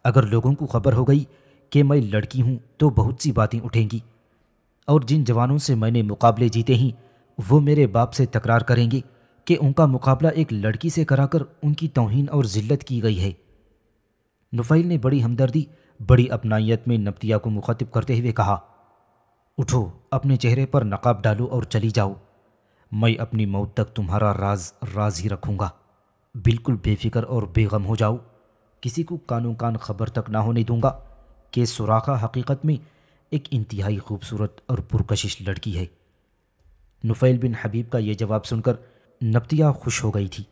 अगर लोगों को खबर हो गई कि मैं लड़की हूँ तो बहुत सी बातें उठेंगी और जिन जवानों से मैंने मुकाबले जीते हैं वो मेरे बाप से तकरार करेंगे कि उनका मुकाबला एक लड़की से कराकर उनकी तोहन और ज़िल्लत की गई है नुफाइल ने बड़ी हमदर्दी बड़ी अपनाइत में नबतिया को मुखातिब करते हुए कहा उठो अपने चेहरे पर नकाब डालो और चली जाओ मैं अपनी मौत तक तुम्हारा राज राज ही रखूँगा बिल्कुल बेफिक्र और बेगम हो जाओ किसी को कानों कान खबर तक ना होने दूंगा कि सुराखा हकीकत में एक इंतहाई खूबसूरत और पुरकशिश लड़की है नुफ़ैल बिन हबीब का यह जवाब सुनकर नपतिया खुश हो गई थी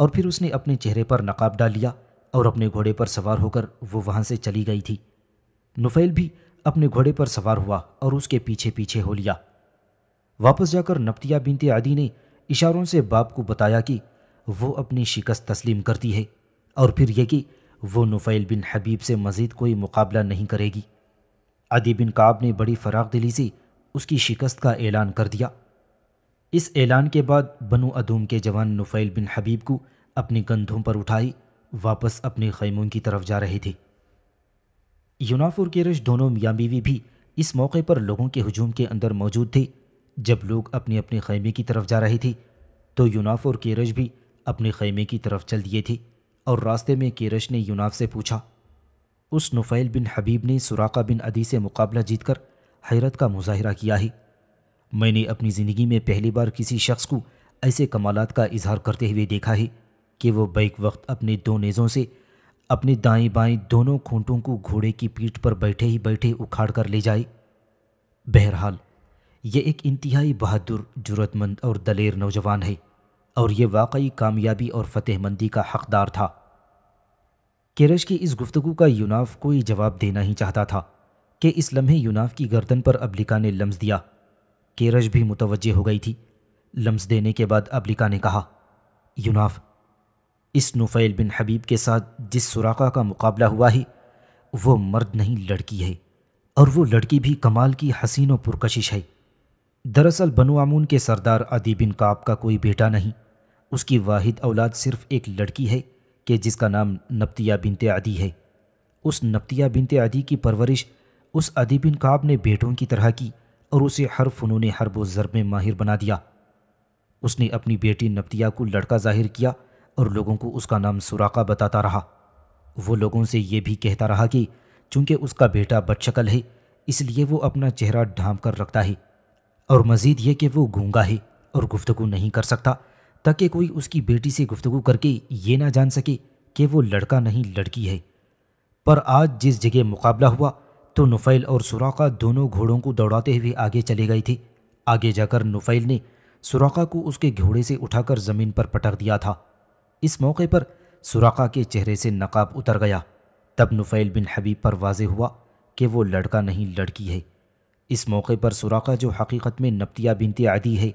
और फिर उसने अपने चेहरे पर नकाब डाल लिया और अपने घोड़े पर सवार होकर वो वहाँ से चली गई थी नुफ़ैल भी अपने घोड़े पर सवार हुआ और उसके पीछे पीछे हो लिया वापस जाकर नपतिया बिनते आदि ने इशारों से बाप को बताया कि वो अपनी शिकस्त तस्लीम करती है और फिर यह कि वो नुफ़ैल बिन हबीब से मज़ीद कोई मुकाबला नहीं करेगी अदी बिन काब ने बड़ी फराग दिली से उसकी शिकस्त का ऐलान कर दिया इस ऐलान के बाद बनु अदूम के जवान नुफ़ैल बिन हबीब को अपने कंधों पर उठाई वापस अपने खैमों की तरफ जा रहे थे यूनाफ और केरश दोनों मियाँ बीवी भी इस मौके पर लोगों के हजूम के अंदर मौजूद थे जब लोग अपने अपने खैमे की तरफ जा रहे थे तो यूनाफ और केरश भी अपने खैमे की तरफ चल दिए थे और रास्ते में केरश ने यूनाफ से पूछा उस नुफ़ैल बिन हबीब ने सुराका बिन अदी से मुकाबला जीतकर हैरत का मुजाहरा किया है मैंने अपनी ज़िंदगी में पहली बार किसी शख्स को ऐसे कमालत का इजहार करते हुए देखा है कि वो बैक वक्त अपने दो नेज़ों से अपने दाएं बाएं दोनों खूंटों को घोड़े की पीठ पर बैठे ही बैठे उखाड़ कर ले जाए बहरहाल ये एक इंतहाई बहादुर जरूरतमंद और दलेर नौजवान है और ये वाकई कामयाबी और फतेहमंदी का हकदार था केरश की इस गुफ्तगु का यूनाफ कोई जवाब देना ही चाहता था कि इस लम्हे यूनाफ की गर्दन पर अब्लिका ने लम्स दिया केरश भी मुतवजह हो गई थी लम्स देने के बाद अब्लिका ने कहा यूनाफ इस नुफ़ैल बिन हबीब के साथ जिस सुराका का मुकाबला हुआ है वो मर्द नहीं लड़की है और वो लड़की भी कमाल की हसीन और पुरकशिश है दरअसल बनु आमून के सरदार अदी बिन काब का कोई बेटा नहीं उसकी वाहिद औलाद सिर्फ एक लड़की है कि जिसका नाम नपतिया बिनते आदि है उस नपतिया बिनते आदि की परवरिश उस अदी बिन काब ने बेटों की तरह की और उसे हर फ़नून हरब ज़रब में माहिर बना दिया उसने अपनी बेटी नपतिया को लड़का जाहिर किया और लोगों को उसका नाम सुराका बताता रहा वो लोगों से ये भी कहता रहा कि चूंकि उसका बेटा बदशकल है इसलिए वो अपना चेहरा ढांप कर रखता है और मज़ीद ये कि वो गूंगा है और गुफ्तगु नहीं कर सकता ताकि कोई उसकी बेटी से गुफ्तगु करके ये ना जान सके कि वो लड़का नहीं लड़की है पर आज जिस जगह मुकाबला हुआ तो नुफ़ैल और सुराका दोनों घोड़ों को दौड़ाते हुए आगे चले गई थी आगे जाकर नुफ़ैल ने सुराका को उसके घोड़े से उठाकर ज़मीन पर पटक दिया था इस मौके पर सुराखा के चेहरे से नकाब उतर गया तब नुफ़ैल बिन हबीब पर वाज हुआ कि वो लड़का नहीं लड़की है इस मौके पर सुराखा जो हकीकत में नपतिया बिनते आदि है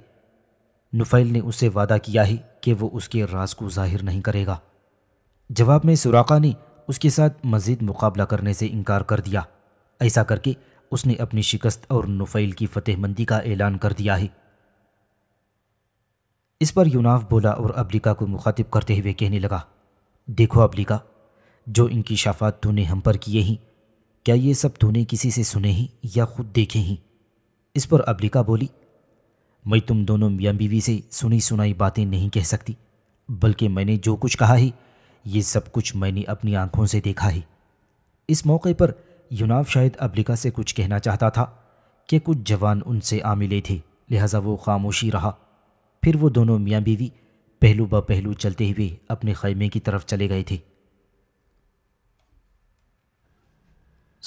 नुफ़ैल ने उसे वादा किया है कि वो उसके राज को जाहिर नहीं करेगा जवाब में सुराखा ने उसके साथ मज़ीद मुकाबला करने से इनकार कर दिया ऐसा करके उसने अपनी शिकस्त और नुफ़ैल की फतेहमंदी का ऐलान कर दिया है इस पर यूनाफ बोला और अब्लिका को मुखातिब करते हुए कहने लगा देखो अब्लिका जो इनकी शफात तूने हम पर किए ही क्या ये सब तूने किसी से सुने ही या खुद देखे ही इस पर अब्लिका बोली मैं तुम दोनों मियाँ बीवी से सुनी सुनाई बातें नहीं कह सकती बल्कि मैंने जो कुछ कहा है ये सब कुछ मैंने अपनी आंखों से देखा है इस मौके पर यूनाफ शायद अब्लिका से कुछ कहना चाहता था कि कुछ जवान उनसे आमिले थे लिहाजा वो खामोशी रहा फिर वो दोनों मियाँ बीवी पहलू ब पहलू चलते हुए अपने खैमे की तरफ चले गए थे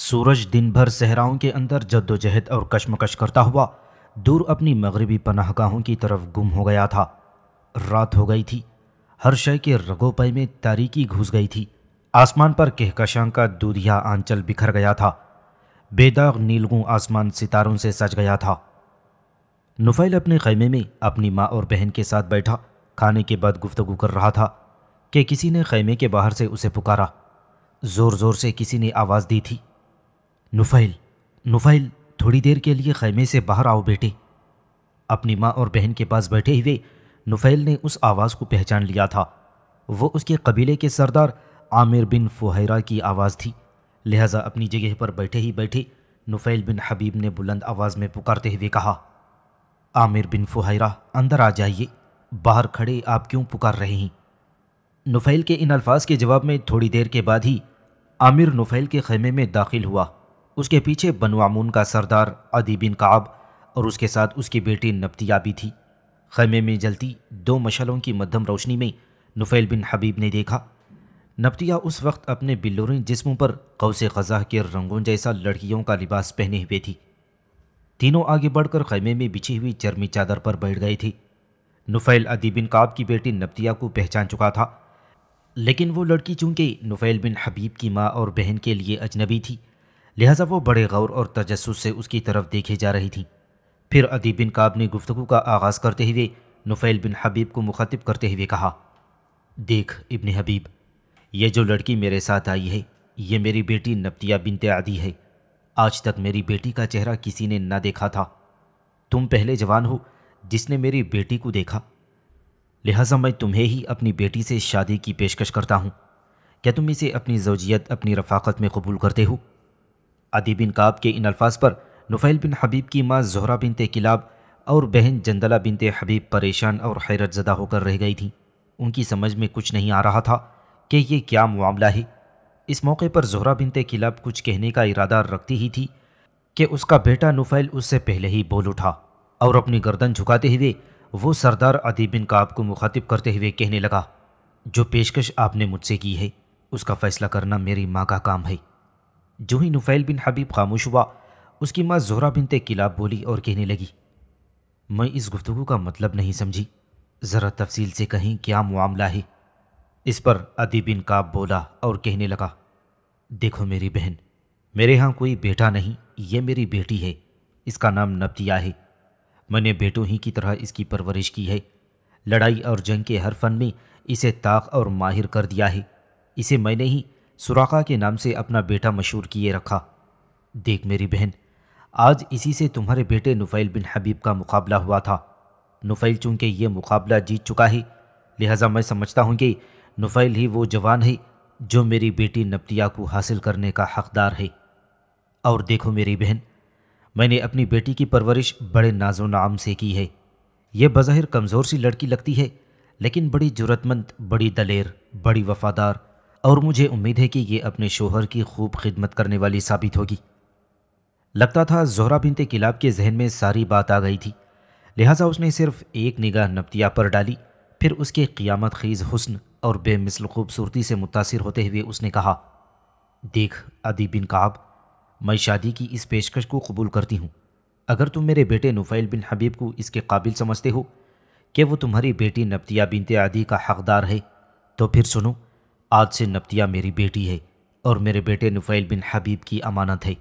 सूरज दिन भर सहराओं के अंदर जद्दोजहद और कशमकश करता हुआ दूर अपनी मगरबी पनाहगाहों की तरफ गुम हो गया था रात हो गई थी हर शय के रगोपय में तारीकी घुस गई थी आसमान पर कहकशां का दूधिया आंचल बिखर गया था बेदाग नीलगू आसमान सितारों से सज गया था नुफैल अपने खैमे में अपनी माँ और बहन के साथ बैठा खाने के बाद गुफ्तगु कर रहा था कि किसी ने खैमे के बाहर से उसे पुकारा ज़ोर ज़ोर से किसी ने आवाज़ दी थी नुफैल नुफैल थोड़ी देर के लिए खैमे से बाहर आओ बेटे अपनी माँ और बहन के पास बैठे हुए नुफैल ने उस आवाज़ को पहचान लिया था वो उसके कबीले के सरदार आमिर बिन फुहरा की आवाज़ थी लिहाजा अपनी जगह पर बैठे ही बैठे नुफैल बिन हबीब ने बुलंद आवाज़ में पुकारते हुए कहा आमिर बिन फुहरा अंदर आ जाइए बाहर खड़े आप क्यों पुकार रहे हैं नुफैल के इन अल्फाज के जवाब में थोड़ी देर के बाद ही आमिर नुफैल के खेमे में दाखिल हुआ उसके पीछे बनवामून का सरदार अदी बिन काब और उसके साथ उसकी बेटी नबतिया भी थी खेमे में जलती दो मशलों की मध्यम रोशनी में नुफैल बिन हबीब ने देखा नबतिया उस वक्त अपने बिल्लोरी जिस्मों पर गौसे खजा के रंगों जैसा लड़कियों का लिबास पहने हुए थी तीनों आगे बढ़कर खैमे में बिछी हुई चर्मी चादर पर बैठ गई थी नुफैल अदी बिन काब की बेटी नबतिया को पहचान चुका था लेकिन वो लड़की चूंकि नुफैल बिन हबीब की माँ और बहन के लिए अजनबी थी लिहाजा वो बड़े गौर और तजस्स से उसकी तरफ देखी जा रही थी फिर अदीब बिन काब ने गुफ्तु का आगाज़ करते हुए नुफैल बिन हबीब को मुखातिब करते हुए कहा देख इबन हबीब ये जो लड़की मेरे साथ आई है ये मेरी बेटी नबतिया बिनते आदि है आज तक मेरी बेटी का चेहरा किसी ने न देखा था तुम पहले जवान हो जिसने मेरी बेटी को देखा लिहाजा मैं तुम्हें ही अपनी बेटी से शादी की पेशकश करता हूँ क्या तुम इसे अपनी जोजियत अपनी रफाकत में कबूल करते हो अदी बिन काब के इन अल्फाज पर नुफ़ैल बिन हबीब की माँ जहरा बिनते किलाब और बहन जंदला बिनते हबीब परेशान और हैरत ज़दा होकर रह गई थी उनकी समझ में कुछ नहीं आ रहा था कि ये क्या मामला है इस मौके पर जोहरा बिनते किलाब कुछ कहने का इरादा रखती ही थी कि उसका बेटा नुफैल उससे पहले ही बोल उठा और अपनी गर्दन झुकाते हुए वो सरदार अदीब बिन काब को मुखातिब करते हुए कहने लगा जो पेशकश आपने मुझसे की है उसका फैसला करना मेरी माँ का काम है जो ही नुफैल बिन हबीब खामोश हुआ उसकी माँ जोहरा बिनते किलाब बोली और कहने लगी मैं इस गुफ्तु का मतलब नहीं समझी ज़रा तफसील से कहीं क्या मामला है इस पर अदी बिन काब बोला और कहने लगा देखो मेरी बहन मेरे यहाँ कोई बेटा नहीं ये मेरी बेटी है इसका नाम नबतिया है मैंने बेटों ही की तरह इसकी परवरिश की है लड़ाई और जंग के हर फन में इसे ताक और माहिर कर दिया है इसे मैंने ही सुराखा के नाम से अपना बेटा मशहूर किए रखा देख मेरी बहन आज इसी से तुम्हारे बेटे नुफ़ैल बिन हबीब का मुकाबला हुआ था नुफ़ैल चूँकि ये मुकाबला जीत चुका है लिहाजा मैं समझता हूँ कि नुफैल ही वो जवान है जो मेरी बेटी नपतिया को हासिल करने का हकदार है और देखो मेरी बहन मैंने अपनी बेटी की परवरिश बड़े नाजो नाम से की है ये बज़ाहिर कमज़ोर सी लड़की लगती है लेकिन बड़ी जरूरतमंद बड़ी दलेर बड़ी वफादार और मुझे उम्मीद है कि ये अपने शोहर की खूब खिदमत करने वाली साबित होगी लगता था जोहरा बिनते किलाब के जहन में सारी बात आ गई थी लिहाजा उसने सिर्फ एक निगाह नपतिया पर डाली फिर उसके क़ियामत खीज हुस्न और बेमिसल खूबसूरती से मुतासर होते हुए उसने कहा देख अदी बिन काब मैं शादी की इस पेशकश को कबूल करती हूँ अगर तुम मेरे बेटे नुफ़ैल बिन हबीब को इसके काबिल समझते हो कि वो तुम्हारी बेटी नबतिया बिनते आदि का हकदार है तो फिर सुनो आज से नबतिया मेरी बेटी है और मेरे बेटे नुफ़ैल बिन हबीब की अमानत है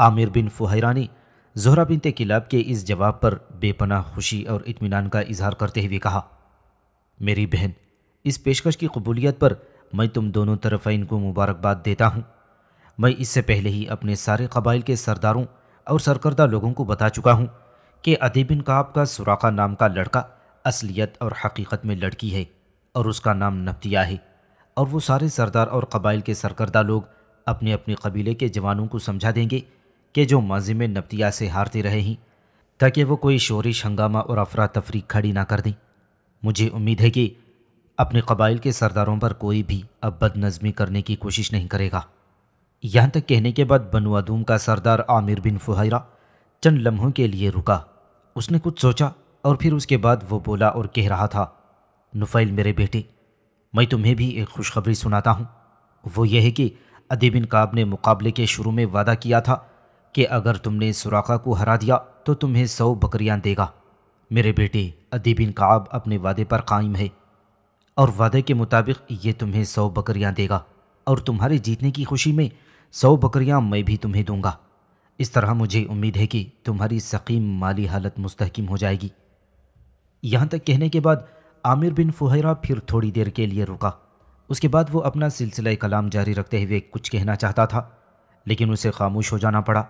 आमिर बिन फुहरानी जहरा बिनते किलाब के इस जवाब पर बेपना खुशी और इतमान का इजहार करते हुए कहा मेरी बहन इस पेशकश की कबूलियत पर मैं तुम दोनों तरफ़ इनको मुबारकबाद देता हूँ मैं इससे पहले ही अपने सारे कबाइल के सरदारों और सरकर्दा लोगों को बता चुका हूँ कि अदीबिन काब का सुराखा नाम का लड़का असलियत और हकीकत में लड़की है और उसका नाम नफ्तिया है और वो सारे सरदार और कबाइल के सरकर्दा लोग अपने अपने कबीले के जवानों को समझा देंगे कि जो माजी में नफ्तिया से हारते रहे हैं ताकि वो कोई शोरिश हंगामा और अफरा तफरी खड़ी ना कर दें मुझे उम्मीद है कि अपने कबाइल के सरदारों पर कोई भी अब बदनज़मी करने की कोशिश नहीं करेगा यहाँ तक कहने के बाद बनवादूम का सरदार आमिर बिन फुहरा चंद लम्हों के लिए रुका उसने कुछ सोचा और फिर उसके बाद वो बोला और कह रहा था नुफ़ैल मेरे बेटे मैं तुम्हें भी एक खुशखबरी सुनाता हूँ वो यह है कि अदी बिन काब ने मुकाबले के शुरू में वादा किया था कि अगर तुमने सुराखा को हरा दिया तो तुम्हें सौ बकरियाँ देगा मेरे बेटे अदी बिन काब अपने वादे पर कायम है और वादे के मुताबिक ये तुम्हें सौ बकरियां देगा और तुम्हारे जीतने की खुशी में सौ बकरियां मैं भी तुम्हें दूंगा इस तरह मुझे उम्मीद है कि तुम्हारी सकीम माली हालत मुस्तकम हो जाएगी यहाँ तक कहने के बाद आमिर बिन फुहरा फिर थोड़ी देर के लिए रुका उसके बाद वो अपना सिलसिला कलाम जारी रखते हुए कुछ कहना चाहता था लेकिन उसे खामोश हो जाना पड़ा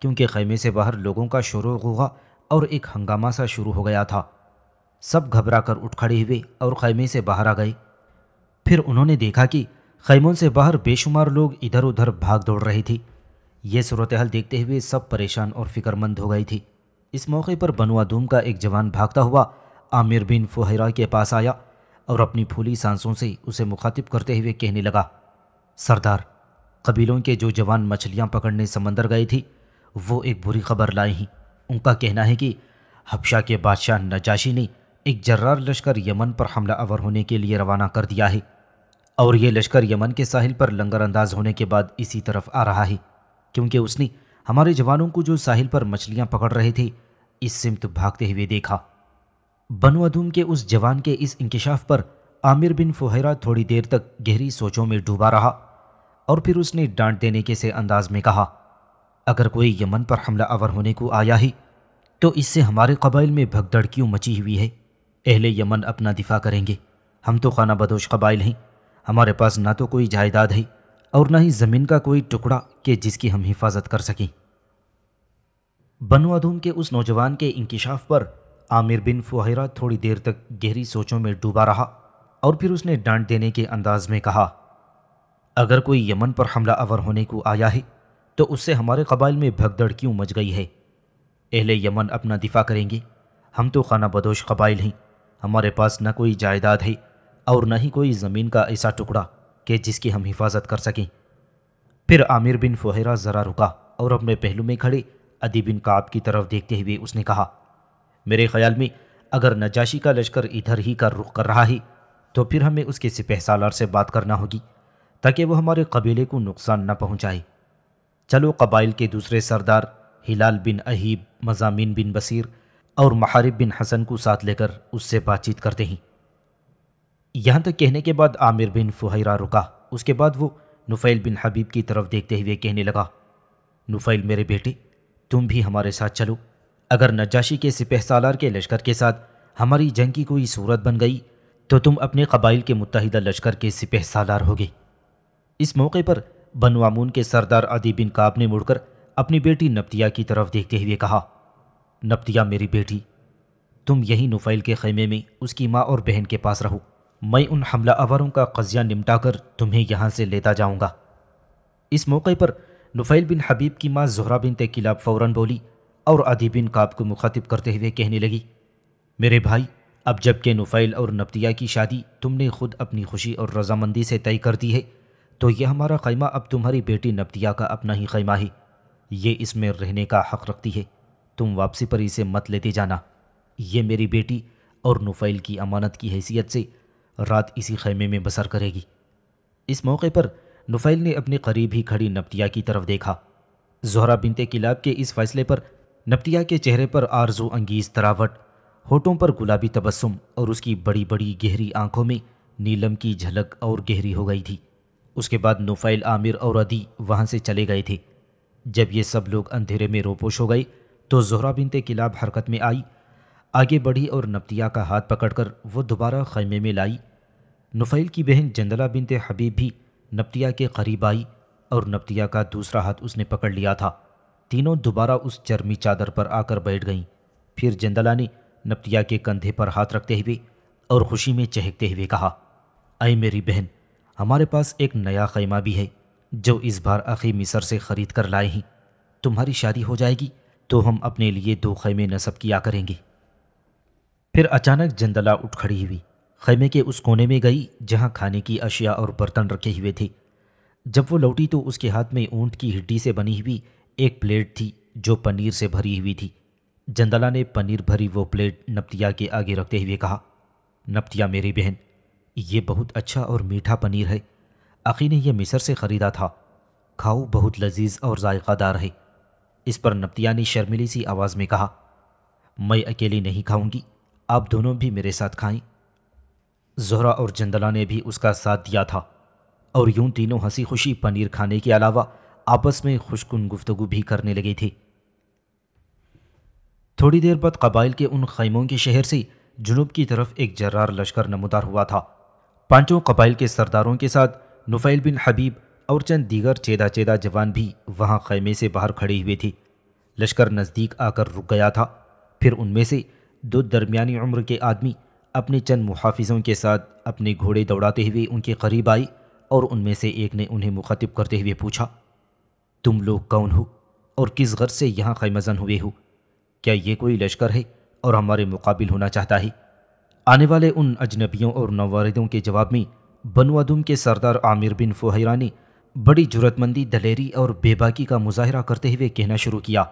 क्योंकि खैमे से बाहर लोगों का शोर गुगा और एक हंगामा सा शुरू हो गया था सब घबरा कर उठ खड़े हुए और खैमे से बाहर आ गए फिर उन्होंने देखा कि खैमों से बाहर बेशुमार लोग इधर उधर भाग दौड़ रहे थे ये सूरत हाल देखते हुए सब परेशान और फिक्रमंद हो गई थी इस मौके पर बनुआ दूम का एक जवान भागता हुआ आमिर बिन फुहरा के पास आया और अपनी फूली सांसों से उसे मुखातिब करते हुए कहने लगा सरदार कबीलों के जो जवान मछलियाँ पकड़ने समंदर गए थी वो एक बुरी खबर लाई हैं उनका कहना है कि हबशा के बादशाह नजाशी ने एक जर्रार लश्कर यमन पर हमला अवर होने के लिए रवाना कर दिया है और ये लश्कर यमन के साहिल पर लंगरअंदाज होने के बाद इसी तरफ आ रहा है क्योंकि उसने हमारे जवानों को जो साहिल पर मछलियां पकड़ रहे थे इस सिमत भागते हुए देखा बनवाधूम के उस जवान के इस इंकशाफ पर आमिर बिन फुहरा थोड़ी देर तक गहरी सोचों में डूबा रहा और फिर उसने डांट देने के से अंदाज में कहा अगर कोई यमन पर हमला अवर होने को आया ही तो इससे हमारे कबाइल में भगदड़ क्यों मची हुई है अहले यमन अपना दिफा करेंगे हम तो खाना बदोश कबाइल हैं हमारे पास ना तो कोई जायदाद है और ना ही ज़मीन का कोई टुकड़ा कि जिसकी हम हिफाजत कर सकें बनवादूम के उस नौजवान के इंकशाफ पर आमिर बिन फुहरा थोड़ी देर तक गहरी सोचों में डूबा रहा और फिर उसने डांट देने के अंदाज में कहा अगर कोई यमन पर हमला अवर होने को आया है तो उससे हमारे कबाइल में भगदड़ क्यों मच गई है अहले यमन अपना दिफा करेंगे हम तो खाना बदोश कबाइल हैं हमारे पास न कोई जायदाद है और न ही कोई ज़मीन का ऐसा टुकड़ा कि जिसकी हम हिफाजत कर सकें फिर आमिर बिन फोहरा ज़रा रुका और अपने पहलू में खड़े अदी बिन काब की तरफ देखते हुए उसने कहा मेरे ख्याल में अगर नजाशी का लश्कर इधर ही का रुख कर रहा है तो फिर हमें उसके सिपह सालार से बात करना होगी ताकि वह हमारे कबीले को नुकसान न पहुंचाए चलो कबाइल के दूसरे सरदार हिलाल बिन अहीब मजामीन बिन बसीर और महारिब बिन हसन को साथ लेकर उससे बातचीत करते ही यहाँ तक कहने के बाद आमिर बिन फुहरा रुका उसके बाद वो नुफ़ैल बिन हबीब की तरफ देखते हुए कहने लगा नुफ़ैल मेरे बेटे तुम भी हमारे साथ चलो अगर नजाशी के सिपह सालार के लश्कर के साथ हमारी जंग की कोई सूरत बन गई तो तुम अपने कबाइल के मुतहदा लश्कर के सिपह सालार होगे इस मौके पर बनवामून के सरदार अदी बिन काब ने मुड़कर अपनी बेटी नबतिया की तरफ देखते हुए कहा नपतिया मेरी बेटी तुम यही नुफैल के खेमे में उसकी माँ और बहन के पास रहो मैं उन हमला आवरों का कजिया निमटाकर तुम्हें यहाँ से लेता जाऊँगा इस मौके पर नुफैल बिन हबीब की माँ जहरा बिन तेकिलाब फ़ौरन बोली और आदि बिन काब को मुखातिब करते हुए कहने लगी मेरे भाई अब जबकि नुफैल और नपतिया की शादी तुमने खुद अपनी खुशी और रजामंदी से तय कर दी है तो यह हमारा खैमा अब तुम्हारी बेटी नपतिया का अपना ही खैमा है ये इसमें रहने का हक रखती है तुम वापसी पर इसे मत लेते जाना ये मेरी बेटी और नुफैल की अमानत की हैसियत से रात इसी खैमे में बसर करेगी इस मौके पर नुफैल ने अपने करीब ही खड़ी नपतिया की तरफ देखा जोहरा बिनते किलाब के इस फैसले पर नपतिया के चेहरे पर आरजू अंगीज तरावट होठों पर गुलाबी तबस्सुम और उसकी बड़ी बड़ी गहरी आंखों में नीलम की झलक और गहरी हो गई थी उसके बाद नुफैल आमिर और अदी वहाँ से चले गए थे जब ये सब लोग अंधेरे में रोपोश हो गए तो जहरा बिनते किलाब हरकत में आई आगे बढ़ी और नबतिया का हाथ पकड़कर वो दोबारा खैमे में लाई नुफ़ैल की बहन जंदला बिनते हबीब भी नबतिया के करीब आई और नबतिया का दूसरा हाथ उसने पकड़ लिया था तीनों दोबारा उस चरमी चादर पर आकर बैठ गईं फिर जंदला ने नबतिया के कंधे पर हाथ रखते हुए और खुशी में चहकते हुए कहा अय मेरी बहन हमारे पास एक नया खैमा भी है जो इस बार अखी मिसर से ख़रीद कर लाए हैं तुम्हारी शादी हो जाएगी तो हम अपने लिए दो खैमे नसब किया करेंगे फिर अचानक जंदला उठ खड़ी हुई खैमे के उस कोने में गई जहाँ खाने की अशिया और बर्तन रखे हुए थे जब वो लौटी तो उसके हाथ में ऊंट की हड्डी से बनी हुई एक प्लेट थी जो पनीर से भरी हुई थी जंदला ने पनीर भरी वो प्लेट नपतिया के आगे रखते हुए कहा नपतिया मेरी बहन ये बहुत अच्छा और मीठा पनीर है अकी ने यह मिसर से ख़रीदा था खाओ बहुत लजीज और जायकादार है इस पर नप्तिया ने शर्मिली सी आवाज़ में कहा मैं अकेली नहीं खाऊंगी आप दोनों भी मेरे साथ खाएं जोहरा और जंदला ने भी उसका साथ दिया था और यूं तीनों हंसी खुशी पनीर खाने के अलावा आपस में खुशकुन गुफ्तगु भी करने लगी थी थोड़ी देर बाद कबाइल के उन खैमों के शहर से जुनूब की तरफ एक जर्रार लश्कर नमदार हुआ था पांचों कबाइल के सरदारों के साथ नुफैल बिन हबीब और चंद दीगर चेदा चेदा जवान भी वहां खैमे से बाहर खड़े हुए थे लश्कर नज़दीक आकर रुक गया था फिर उनमें से दो दरमियानी उम्र के आदमी अपने चंद मुहाफिजों के साथ अपने घोड़े दौड़ाते हुए उनके करीब आई और उनमें से एक ने उन्हें मुखातिब करते हुए पूछा तुम लोग कौन हो और किस गर्ज से यहाँ खैमजन हुए हो क्या ये कोई लश्कर है और हमारे मुकाबिल होना चाहता है आने वाले उन अजनबियों और नवारदों के जवाब में बनवादुम के सरदार आमिर बिन फुहरा ने बड़ी जरूरतमंदी दलेरी और बेबाकी का मुजाहरा करते हुए कहना शुरू किया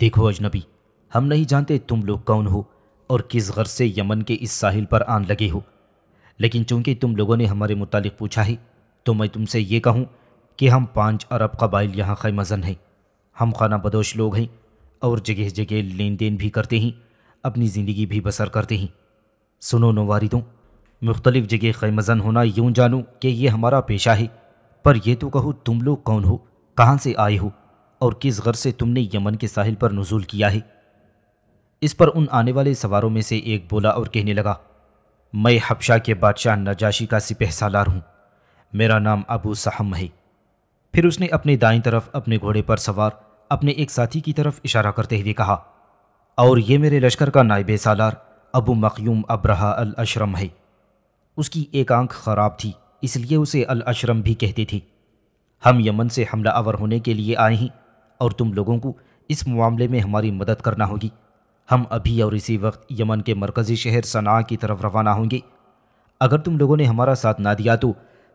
देखो अजनबी हम नहीं जानते तुम लोग कौन हो और किस गर्ज से यमन के इस साहिल पर आन लगे हो लेकिन चूंकि तुम लोगों ने हमारे मुतालिक पूछा है तो मैं तुमसे ये कहूँ कि हम पाँच अरब कबाइल यहाँ खैमजन हैं हम खाना बदोश लोग हैं और जगह जगह लेन देन भी करते हैं अपनी ज़िंदगी भी बसर करते हैं सुनो वारिदों मुख्तलिफ़ जगह खैमजन होना यूँ जानूँ कि ये हमारा पेशा है पर यह तो कहो तुम लोग कौन हो कहाँ से आए हो और किस घर से तुमने यमन के साहिल पर नजूल किया है इस पर उन आने वाले सवारों में से एक बोला और कहने लगा मैं हबशा के बादशाह नजाशी का सिपह सालार हूँ मेरा नाम अबू सहम है फिर उसने अपने दाएं तरफ अपने घोड़े पर सवार अपने एक साथी की तरफ इशारा करते हुए कहा और ये मेरे लश्कर का नायब सालार अबू मकयूम अब्रहा अल अशरम है उसकी एक आंख खराब थी इसलिए उसे अल अशरम भी कहती थी हम यमन से हमला आवर होने के लिए आए हैं और तुम लोगों को इस मामले में हमारी मदद करना होगी हम अभी और इसी वक्त यमन के मरकज़ी शहर सना की तरफ रवाना होंगे अगर तुम लोगों ने हमारा साथ ना दिया तो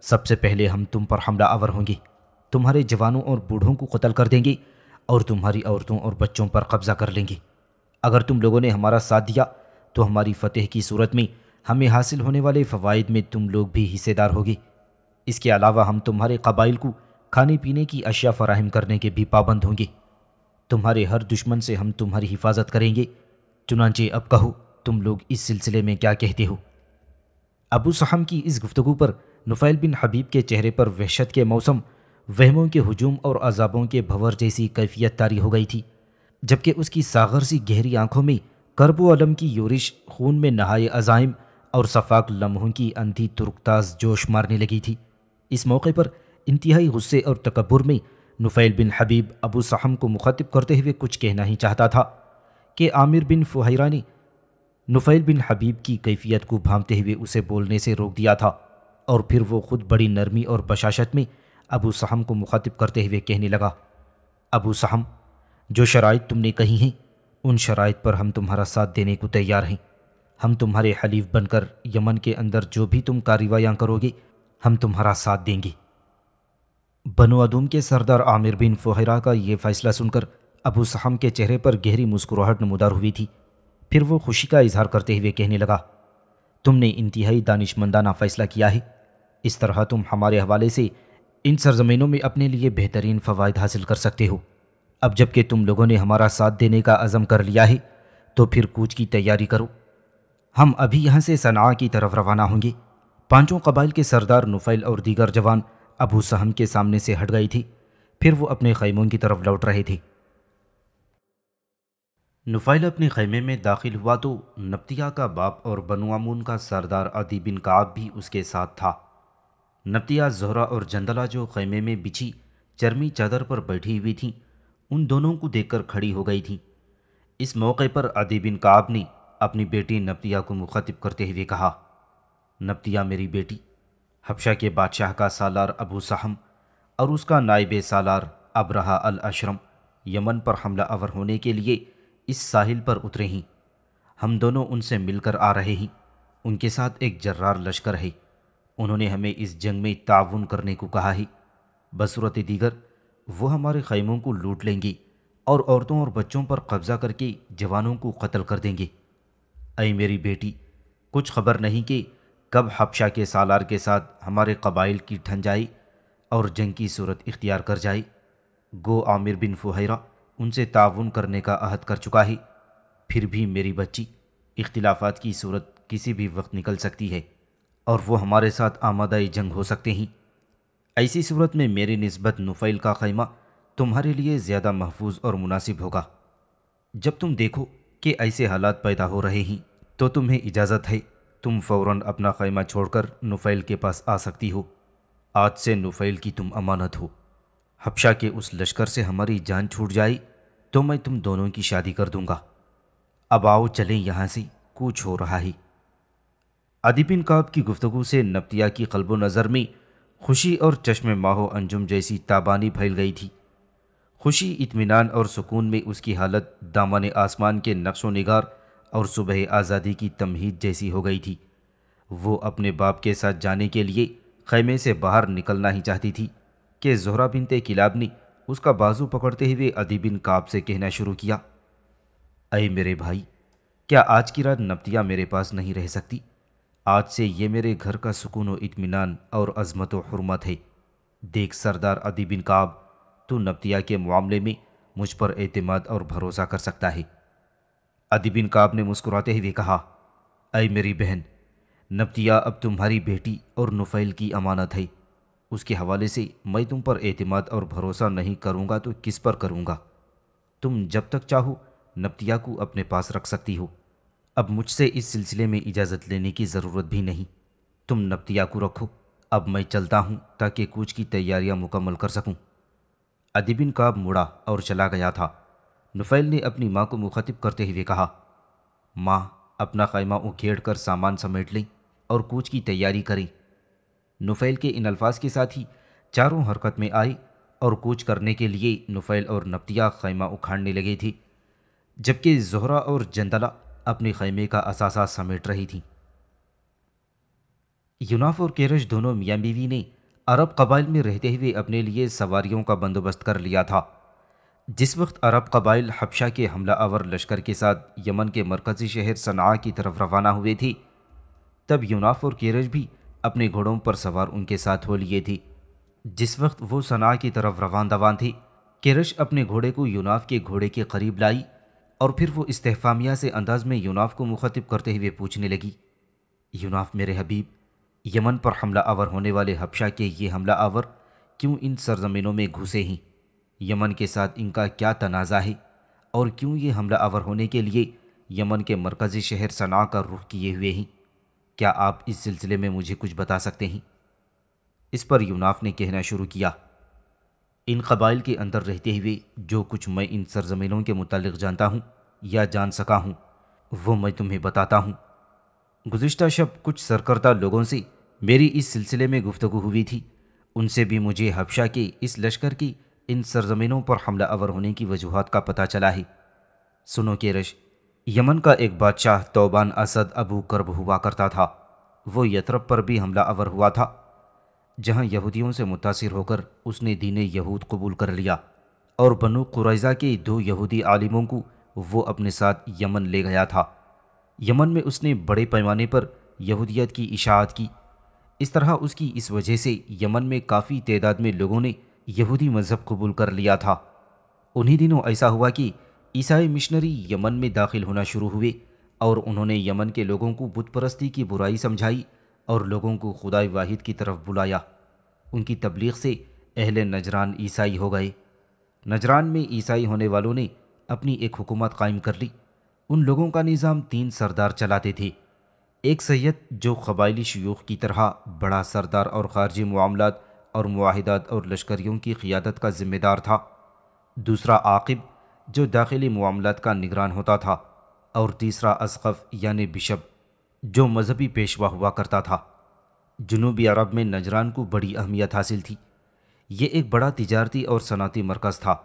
सबसे पहले हम तुम पर हमला आवर होंगे तुम्हारे जवानों और बूढ़ों को कत्ल कर देंगे और तुम्हारी औरतों और बच्चों पर कब्ज़ा कर लेंगे अगर तुम लोगों ने हमारा साथ दिया तो हमारी फतेह की सूरत में हमें हासिल होने वाले फ़वाद में तुम लोग भी हिस्सेदार होगी इसके अलावा हम तुम्हारे कबाइल को खाने पीने की अशिया फराहम करने के भी पाबंद होंगे तुम्हारे हर दुश्मन से हम तुम्हारी हिफाजत करेंगे चुनाचे अब कहो तुम लोग इस सिलसिले में क्या कहते हो अबू सहम की इस गुफ्तु पर नुफ़ैल बिन हबीब के चेहरे पर वहशत के मौसम वहमों के हजूम और अजाबों के भंवर जैसी कैफियत तारी हो गई थी जबकि उसकी सागर सी गहरी आंखों में करबोलम की योरिश खून में नहाए अजाइम और सफाक लम्हों की अंधी तुर्कताज जोश मारने लगी थी इस मौके पर इंतहाई गुस्से और तकबर में नुफैल बिन हबीब अबू सहम को मुखातिब करते हुए कुछ कहना ही चाहता था कि आमिर बिन फुहरा ने नुफैल बिन हबीब की कैफियत को भामते हुए उसे बोलने से रोक दिया था और फिर वो खुद बड़ी नरमी और बशाशत में अबू सहम को मुखातिब करते हुए कहने लगा अबू सहम जो शराइ तुमने कही हैं उन शराइ पर हम तुम्हारा साथ देने को तैयार हैं हम तुम्हारे हलीफ बनकर यमन के अंदर जो भी तुम कार्रवाइयाँ करोगे हम तुम्हारा साथ देंगे बनो अदूम के सरदार आमिर बिन फोहरा का ये फ़ैसला सुनकर अबू सहम के चेहरे पर गहरी मुस्कुराहट नमदार हुई थी फिर वो खुशी का इजहार करते हुए कहने लगा तुमने इंतहाई दानिशमंदाना फ़ैसला किया है इस तरह तुम हमारे हवाले से इन सरजमीनों में अपने लिए बेहतरीन फ़वाद हासिल कर सकते हो अब जबकि तुम लोगों ने हमारा साथ देने का अज़म कर लिया है तो फिर कूच की तैयारी करो हम अभी यहाँ से सना की तरफ रवाना होंगे पांचों कबाइल के सरदार नुफैल और दीगर जवान अबू सहम के सामने से हट गई थी फिर वो अपने खैमों की तरफ लौट रहे थे नुफैल अपने खैमे में दाखिल हुआ तो नप्तिया का बाप और बनुआमून का सरदार अदी बिन काब भी उसके साथ था नप्तिया जहरा और जंदला जो खैमे में बिछी चरमी चादर पर बैठी हुई थी उन दोनों को देखकर खड़ी हो गई थी इस मौके पर अदी बिन काब ने अपनी बेटी नबतिया को मुखातिब करते हुए कहा नबतिया मेरी बेटी हबशा के बादशाह का सालार अबू साहम और उसका नायब सालार अबरहा अल अशरम यमन पर हमला अवर होने के लिए इस साहिल पर उतरे हैं हम दोनों उनसे मिलकर आ रहे हैं उनके साथ एक जर्रार लश्कर है उन्होंने हमें इस जंग में ताउन करने को कहा है बसूरत दीगर वह हमारे खैमों को लूट लेंगी और औरतों और बच्चों पर कब्ज़ा करके जवानों को कत्ल कर देंगे अय मेरी बेटी कुछ खबर नहीं कि कब हबशा के सालार के साथ हमारे कबाइल की ठंजाई और जंग की सूरत इख्तियार कर जाए गो आमिर बिन फुहरा उनसे ताउन करने का अहद कर चुका है फिर भी मेरी बच्ची इख्तलाफात की सूरत किसी भी वक्त निकल सकती है और वो हमारे साथ आमादाई जंग हो सकते हैं ऐसी सूरत में मेरी नस्बत नुफ़ैल का खैमा तुम्हारे लिए ज़्यादा महफूज और मुनासिब होगा जब तुम देखो कि ऐसे हालात पैदा हो रहे हैं तो तुम्हें इजाज़त है तुम फौरन अपना खैमा छोड़कर नुफ़ैल के पास आ सकती हो आज से नुफ़ैल की तुम अमानत हो हपशा के उस लश्कर से हमारी जान छूट जाए तो मैं तुम दोनों की शादी कर दूंगा अब आओ चलें यहाँ से कुछ हो रहा है अदिबिन काब की गुफ्तु से नबतिया की कल्बो नज़र में खुशी और चश्म माहो अंजुम जैसी ताबानी फैल गई थी खुशी इतमान और सुकून में उसकी हालत दामन आसमान के नक्शो नगार और सुबह आज़ादी की तमहीद जैसी हो गई थी वो अपने बाप के साथ जाने के लिए खैमे से बाहर निकलना ही चाहती थी कि जोहरा बिनते ने उसका बाजू पकड़ते हुए अदी बिन काब से कहना शुरू किया अय मेरे भाई क्या आज की रात नपतिया मेरे पास नहीं रह सकती आज से ये मेरे घर का सुकून व इतमान और अजमत व हरमत है देख सरदार अदी बिन काब नबतिया के मामले में मुझ पर एतमाद और भरोसा कर सकता है अदिबिन काब ने मुस्कुराते हुए कहा अय मेरी बहन नबतिया अब तुम्हारी बेटी और नुफैल की अमानत है उसके हवाले से मैं तुम पर एतमाद और भरोसा नहीं करूँगा तो किस पर करूँगा तुम जब तक चाहो नबतिया को अपने पास रख सकती हो अब मुझसे इस सिलसिले में इजाज़त लेने की ज़रूरत भी नहीं तुम नबतिया को रखो अब मैं चलता हूँ ताकि कुछ की तैयारियाँ मुकम्मल कर सकूँ अदिबिन का मुड़ा और चला गया था नुफैल ने अपनी माँ को मुखातिब करते हुए कहा माँ अपना खैमा उखेड़ कर सामान समेट लें और कूच की तैयारी करें नुफैल के इन अल्फाज के साथ ही चारों हरकत में आई और कूच करने के लिए नुफैल और नपतिया खैमा उखाड़ने लगे थी जबकि जहरा और जंदला अपने खैमे का असासा समेट रही थी यूनाफ और केरश दोनों मियाँ बीवी ने अरब कबाइल में रहते हुए अपने लिए सवारियों का बंदोबस्त कर लिया था जिस वक्त अरब कबाइल हबशा के हमला आवर लश्कर के साथ यमन के मरकज़ी शहर सना की तरफ रवाना हुए थी तब यूनाफ और केरज भी अपने घोड़ों पर सवार उनके साथ हो लिए थी जिस वक्त वो सना की तरफ रवान दवान थी केरश अपने घोड़े को यूनाफ के घोड़े के करीब लाई और फिर वो इस्तेफामिया से अंदाज में यूनाफ को मुखातिब करते हुए पूछने लगी यूनाफ मेरे हबीब यमन पर हमला आवर होने वाले हबशा के ये हमला आवर क्यों इन सरजमीनों में घुसे हैं यमन के साथ इनका क्या तनाज़ा है और क्यों ये हमला आवर होने के लिए यमन के मरकज़ी शहर सना का रुख किए हुए हैं क्या आप इस सिलसिले में मुझे कुछ बता सकते हैं इस पर यूनाफ ने कहना शुरू किया इन कबाइल के अंदर रहते हुए जो कुछ मैं इन सरजमीनों के मुतल जानता हूँ या जान सका हूँ वो मैं तुम्हें बताता हूँ गुज्त शब कुछ सरकर्दा लोगों से मेरी इस सिलसिले में गुफ्तु हुई थी उनसे भी मुझे हबशा के इस लश्कर की इन सरजमीनों पर हमला अवर होने की वजूहत का पता चला है सुनो के रश यमन का एक बादशाह तोबान असद अबू कर्ब हुआ करता था वो यतरब पर भी हमला अवर हुआ था जहाँ यहूदियों से मुतासर होकर उसने दीन यहूद कबूल कर लिया और बनु कुरैज़ा के दो यहूदी आलिमों को वो अपने साथ यमन ले गया था यमन में उसने बड़े पैमाने पर यहूदियत की इशात की इस तरह उसकी इस वजह से यमन में काफ़ी तादाद में लोगों ने यहूदी मज़हब कबूल कर लिया था उन्हीं दिनों ऐसा हुआ कि ईसाई मिशनरी यमन में दाखिल होना शुरू हुए और उन्होंने यमन के लोगों को बुतपरस्ती की बुराई समझाई और लोगों को खुदा वाहिद की तरफ बुलाया उनकी तबलीग से अहल नजरान ईसाई हो गए नजरान में ईसाई होने वालों ने अपनी एक हुकूमत कायम कर ली उन लोगों का निज़ाम तीन सरदार चलाते थे एक सैद जो कबाइली शयूख की तरह बड़ा सरदार और ख़ारजी मामलत और माहदात और लश्करियों की क़ियादत का ज़िम्मेदार था दूसरा आकिब जो दाखिली मामलत का निगरान होता था और तीसरा असकफ़ यानि बिशप जो मजहबी पेशवा हुआ करता था जनूबी अरब में नजरान को बड़ी अहमियत हासिल थी ये एक बड़ा तजारती और सनती मरकज़ था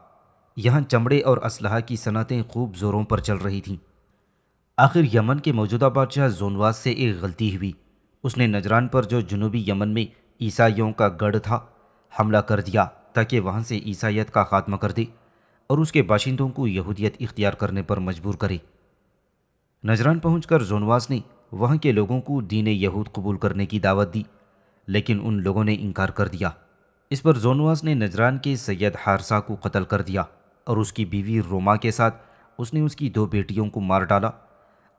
यहाँ चमड़े और असलह की सनतें खूब ज़ोरों पर चल रही थीं आखिर यमन के मौजूदा बादशाह जोनवास से एक गलती हुई उसने नजरान पर जो जनूबी यमन में ईसाइयों का गढ़ था हमला कर दिया ताकि वहाँ से ईसाइत का खात्मा कर दे और उसके बाशिंदों को यहूदियत इख्तियार करने पर मजबूर करे नजरान पहुंचकर जोनवास ने वहाँ के लोगों को दीन यहूद कबूल करने की दावत दी लेकिन उन लोगों ने इनकार कर दिया इस पर जोनवास ने नजरान के सैयद हारसा को कत्ल कर दिया और उसकी बीवी रोमा के साथ उसने उसकी दो बेटियों को मार डाला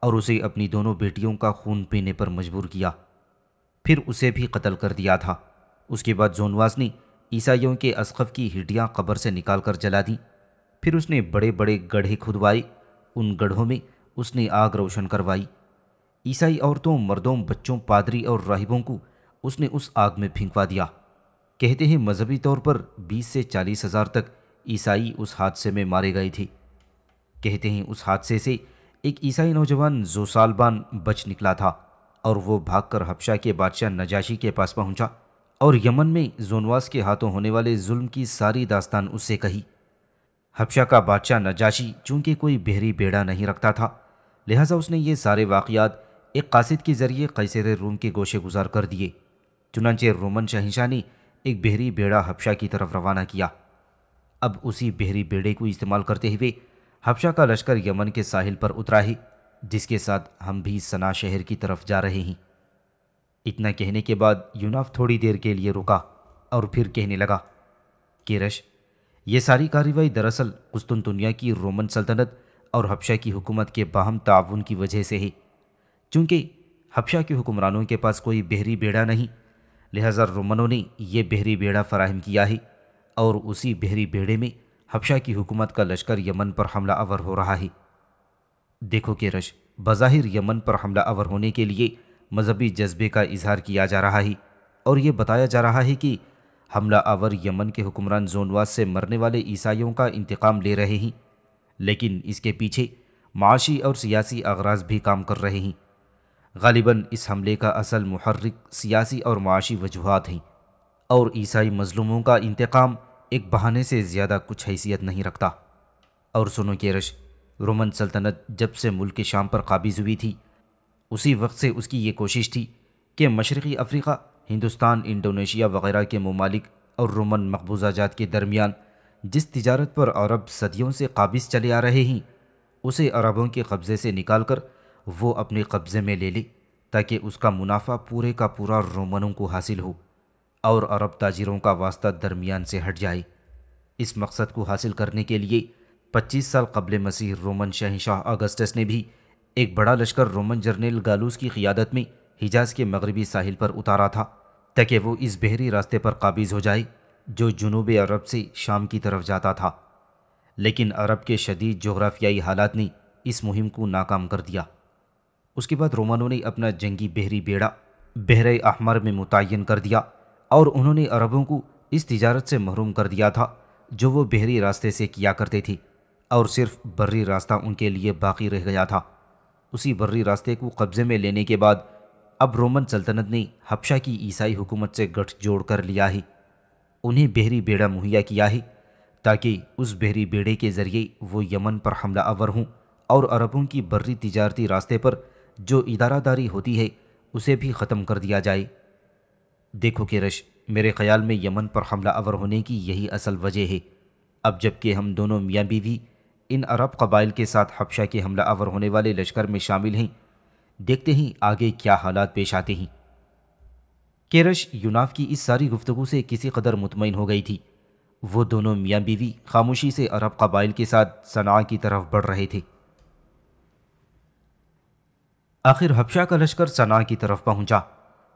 और उसे अपनी दोनों बेटियों का खून पीने पर मजबूर किया फिर उसे भी कत्ल कर दिया था उसके बाद जोनवास ने ईसाइयों के असकफ की हिडियाँ कब्र से निकाल कर जला दी फिर उसने बड़े बड़े गढ़े खुदवाए उन गढ़ों में उसने आग रोशन करवाई ईसाई औरतों मर्दों बच्चों पादरी और राहिबों को उसने उस आग में फिंकवा दिया कहते हैं मजहबी तौर पर 20 से चालीस हज़ार तक ईसाई उस हादसे में मारे गए थे कहते हैं उस हादसे से एक ईसाई नौजवान जोसालबान बच निकला था और वो भागकर हबशा के बादशाह नजाशी के पास पहुंचा और यमन में जोनवास के हाथों होने वाले जुल्म की सारी दास्तान उससे कही हबशा का बादशाह नजाशी चूंकि कोई बहरी बेड़ा नहीं रखता था लिहाजा उसने ये सारे वाक़ात एक कासिद के ज़रिए कैसे रूम के गोशे गुजार कर दिए चुनाचे रोमन शहनशाह ने एक बहरी बेड़ा हबशा की तरफ रवाना किया अब उसी बहरी बेड़े को इस्तेमाल करते हुए हबशा का लश्कर यमन के साहिल पर उतरा ही जिसके साथ हम भी सना शहर की तरफ जा रहे हैं इतना कहने के बाद यूनाफ थोड़ी देर के लिए रुका और फिर कहने लगा किरश ये सारी कार्रवाई दरअसल कुस्तुनतुनिया की रोमन सल्तनत और हबशा की हुकूमत के बाहम ताउन की वजह से ही चूँकि हबशा के हुक्मरानों के पास कोई बहरी बेड़ा नहीं लिहाजा रोमनों ने यह बहरी बेड़ा फराहम किया है और उसी बहरी बेड़े में हबशा की हुकूमत का लश्कर यमन पर हमला अवर हो रहा है देखो कि रश बज़ाहिर यमन पर हमला अवर होने के लिए मजहबी जज्बे का इजहार किया जा रहा है और ये बताया जा रहा है कि हमला अवर यमन के हुक्मरान जोनवाज से मरने वाले ईसाइयों का इंतकाम ले रहे हैं लेकिन इसके पीछे माशी और सियासी अगराज भी काम कर रहे हैं गालिबा इस हमले का असल महर्रिक सियासी और माशी वजूहत हैं और ईसाई मजलूमों का इंतकाम एक बहाने से ज़्यादा कुछ हैसियत नहीं रखता और सुनो के रश रोमन सल्तनत जब से मुल्क शाम पर काबिज़ हुई थी उसी वक्त से उसकी ये कोशिश थी कि मशरक़ी अफ्रीका हिंदुस्तान इंडोनेशिया वगैरह के ममालिक और रोमन मकबूजा जात के दरमियान जिस तजारत पर अरब सदियों से काबिज चले आ रहे हैं उसे अरबों के कब्ज़े से निकाल कर वो अपने कब्ज़े में ले ले ताकि उसका मुनाफा पूरे का पूरा रोमनों को हासिल हो और अरब ताजिरों का वास्ता दरमियान से हट जाए इस मकसद को हासिल करने के लिए 25 साल कबल मसीह रोमन शहनशाह अगस्टस ने भी एक बड़ा लश्कर रोमन जर्नल गालूस की क़ियादत में हिजाज के मगरबी साहिल पर उतारा था ताकि वो इस बहरी रास्ते पर काबिज़ हो जाए जो जुनूब अरब से शाम की तरफ जाता था लेकिन अरब के शदीद जोग्राफियाई हालात ने इस मुहिम को नाकाम कर दिया उसके बाद रोमनों ने अपना जंगी बहरी बेड़ा बहरे अहमर में मुतन कर दिया और उन्होंने अरबों को इस तिजारत से महरूम कर दिया था जो वो बहरी रास्ते से किया करते थे और सिर्फ बर्री रास्ता उनके लिए बाकी रह गया था उसी बर्री रास्ते को कब्ज़े में लेने के बाद अब रोमन सल्तनत ने हपशा की ईसाई हुकूमत से गठजोड़ कर लिया ही उन्हें बहरी बेड़ा मुहैया किया ही ताकि उस बहरी बेड़े के ज़रिए वो यमन पर हमला अवर हों और अरबों की बर्री तजारती रास्ते पर जो इदारादारी होती है उसे भी ख़त्म कर दिया जाए देखो किरश मेरे ख्याल में यमन पर हमला अवर होने की यही असल वजह है अब जबकि हम दोनों मियाँ बीवी इन अरब कबाइल के साथ हबशा के हमला अवर होने वाले लश्कर में शामिल हैं देखते ही आगे क्या हालात पेश आते हैं केरश यूनाफ की इस सारी गुफ्तगु से किसी कदर मुतमिन हो गई थी वो दोनों मियाँ बीवी खामोशी से अरब कबाइल के साथ सना की तरफ बढ़ रहे थे आखिर हबशा का लश्कर सना की तरफ पहुंचा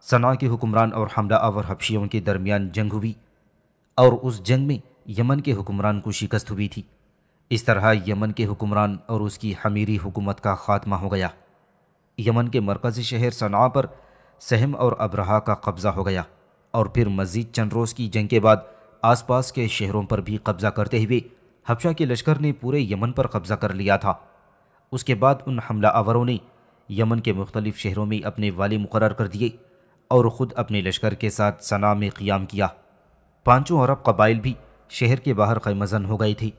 सना के हुक्मरान और हमला आवर हबशियों के दरमियान जंग हुई और उस जंग में यमन के हुक्मरान को शिकस्त हुई थी इस तरह यमन के हुक्मरान और उसकी हमीरी हुकूमत का खात्मा हो गया यमन के मरकज़ी शहर सना पर सहम और अब्रहा का कब्ज़ा हो गया और फिर मज़ीद चंद रोज़ की जंग के बाद आसपास के शहरों पर भी कब्ज़ा करते हुए हबशा के लश्कर ने पूरे यमन पर कब्ज़ा कर लिया था उसके बाद उन हमला आवरों ने यमन के मुख्तलिफ़ शहरों में अपने वाले मुकर कर दिए और ख़ुद अपने लश्कर के साथ सना में क़ियाम किया पांचों अरब कबाइल भी शहर के बाहर खैमजन हो गई थी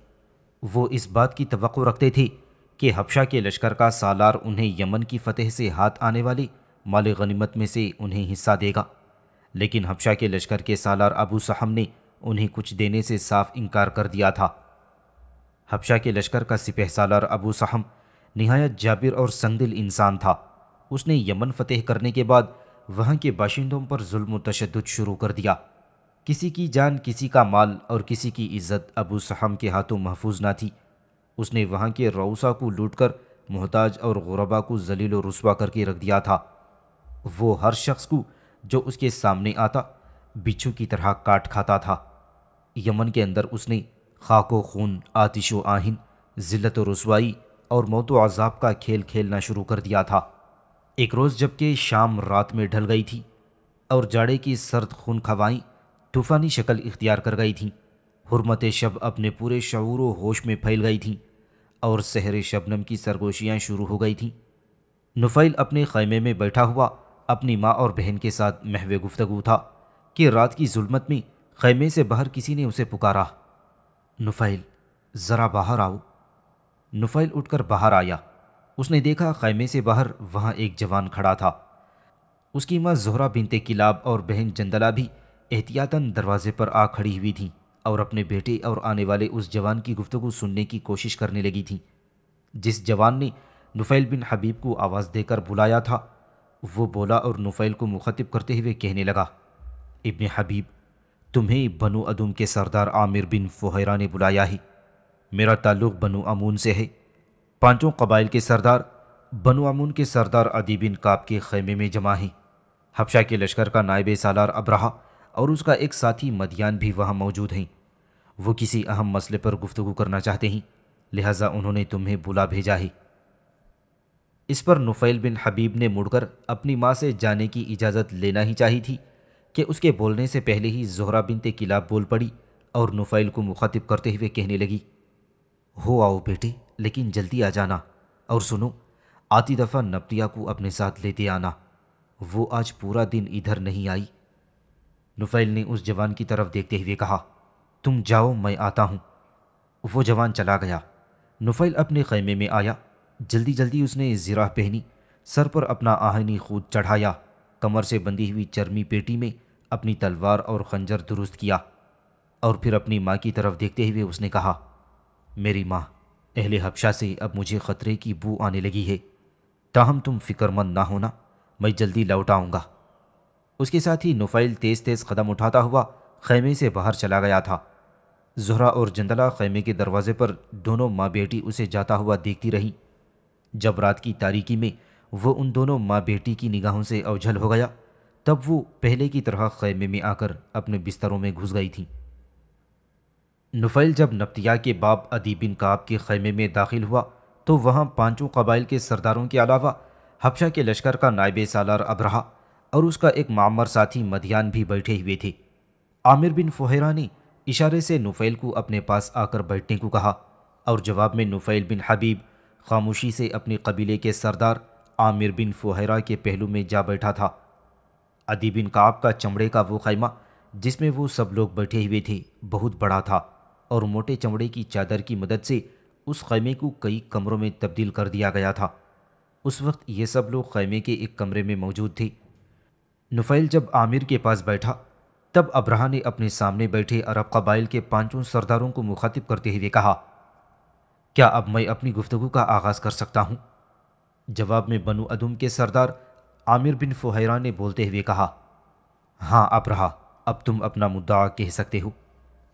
वो इस बात की तो रखते थे कि हबशा के लश्कर का सालार उन्हें यमन की फतह से हाथ आने वाली माल गनीमत में से उन्हें हिस्सा देगा लेकिन हबशा के लश्कर के सालार अबू सहम ने उन्हें कुछ देने से साफ इनकार कर दिया था हबशा के लश्कर का सिपह सालार अबू सहम नहायत जाबिर और संगदिल इंसान था उसने यमन फतेह करने के बाद वहाँ के बाशिंदों पर जुल्म तशद शुरू कर दिया किसी की जान किसी का माल और किसी की इज्जत अबू सहम के हाथों महफूज ना थी उसने वहाँ के रऊसा को लूट कर मोहताज और गुरबा को जलील रसवा करके रख दिया था वो हर शख्स को जो उसके सामने आता बिच्छू की तरह काट खाता था यमन के अंदर उसने खाक व खून आतिश व आहिन ज़िलत रसवाई और मौत व अजाब का खेल खेलना शुरू कर दिया था एक रोज़ जबकि शाम रात में ढल गई थी और जाड़े की सर्द खून खवाई तूफ़ानी शक्ल इख्तियार कर गई थी हरमत शब अपने पूरे शूर व होश में फैल गई थी और सहर शबनम की सरगोशियाँ शुरू हो गई थीं नुफ़ैल अपने ख़ैमे में बैठा हुआ अपनी माँ और बहन के साथ महव गुफ्तगु था कि रात की जुल्मत में ख़ैमे से बाहर किसी ने उसे पुकारा नुफ़ैल ज़रा बाहर आओ नुफ़ैल उठकर बाहर आया उसने देखा खैमे से बाहर वहाँ एक जवान खड़ा था उसकी माँ जोहरा बिनते किलाब और बहन जंदला भी एहतियातन दरवाजे पर आ खड़ी हुई थीं और अपने बेटे और आने वाले उस जवान की गुफ्तगु सुनने की कोशिश करने लगी थीं जिस जवान ने नुफ़ैल बिन हबीब को आवाज़ देकर बुलाया था वो बोला और नुफ़ैल को मुखातिब करते हुए कहने लगा इबन हबीब तुम्हें बनु अदम के सरदार आमिर बिन फ़ुहरा ने बुलाया है मेरा ताल्लुक़ बनु अमून से है पांचों कबाइल के सरदार बनु के सरदार अदी बिन काब के खेमे में जमा हैं हबशा के लश्कर का नायब सालार अब्रहा और उसका एक साथी मदियान भी वहाँ मौजूद हैं वो किसी अहम मसले पर गुफ्तु करना चाहते हैं लिहाजा उन्होंने तुम्हें बुला भेजा है इस पर नुफैल बिन हबीब ने मुड़कर अपनी माँ से जाने की इजाज़त लेना ही चाहिए थी कि उसके बोलने से पहले ही जोहरा बिनते किलाब बोल पड़ी और नुफैल को मुखातिब करते हुए कहने लगी हो आओ बेटे लेकिन जल्दी आ जाना और सुनो आती दफ़ा नपतिया को अपने साथ लेते आना वो आज पूरा दिन इधर नहीं आई नुफैल ने उस जवान की तरफ देखते हुए कहा तुम जाओ मैं आता हूँ वो जवान चला गया नुफैल अपने खैमे में आया जल्दी जल्दी उसने ज़रा पहनी सर पर अपना आहनी खूद चढ़ाया कमर से बंधी हुई चर्मी पेटी में अपनी तलवार और खंजर दुरुस्त किया और फिर अपनी माँ की तरफ देखते हुए उसने कहा मेरी माँ अहले हबशा से अब मुझे ख़तरे की बू आने लगी है ताहम तुम फिक्रमंद ना होना मैं जल्दी लौट आऊँगा उसके साथ ही नुफाइल तेज़ तेज़ कदम उठाता हुआ खैमे से बाहर चला गया था जहरा और जंदला खैमे के दरवाजे पर दोनों माँ बेटी उसे जाता हुआ देखती रहीं जब रात की तारीकी में वो उन दोनों माँ बेटी की निगाहों से अवझल हो गया तब वो पहले की तरह खैमे में आकर अपने बिस्तरों में घुस गई थीं नुफैल जब नपतिया के बाप अदी बिन काब के खैमे में दाखिल हुआ तो वहाँ पांचों कबाइल के सरदारों के अलावा हबशा के लश्कर का नायब सालार अबरहा और उसका एक मामर साथी मधियान भी बैठे हुए थे आमिर बिन फोहरा ने इशारे से नुफैल को अपने पास आकर बैठने को कहा और जवाब में नुफैल बिन हबीब खामोशी से अपने कबीले के सरदार आमिर बिन फोहरा के पहलू में जा बैठा था अदी बिन काब का चमड़े का वो खैमा जिसमें वो सब लोग बैठे हुए थे बहुत बड़ा था और मोटे चमड़े की चादर की मदद से उस खैमे को कई कमरों में तब्दील कर दिया गया था उस वक्त ये सब लोग खैमे के एक कमरे में मौजूद थे नुफैल जब आमिर के पास बैठा तब अब्रहा ने अपने सामने बैठे अरब कबाइल के पांचों सरदारों को मुखातिब करते हुए कहा क्या अब मैं अपनी गुफ्तगु का आगाज़ कर सकता हूँ जवाब में बनु अदुम के सरदार आमिर बिन फुहरा ने बोलते हुए कहा हाँ अब्रहा अब तुम अपना मुद्दा कह सकते हो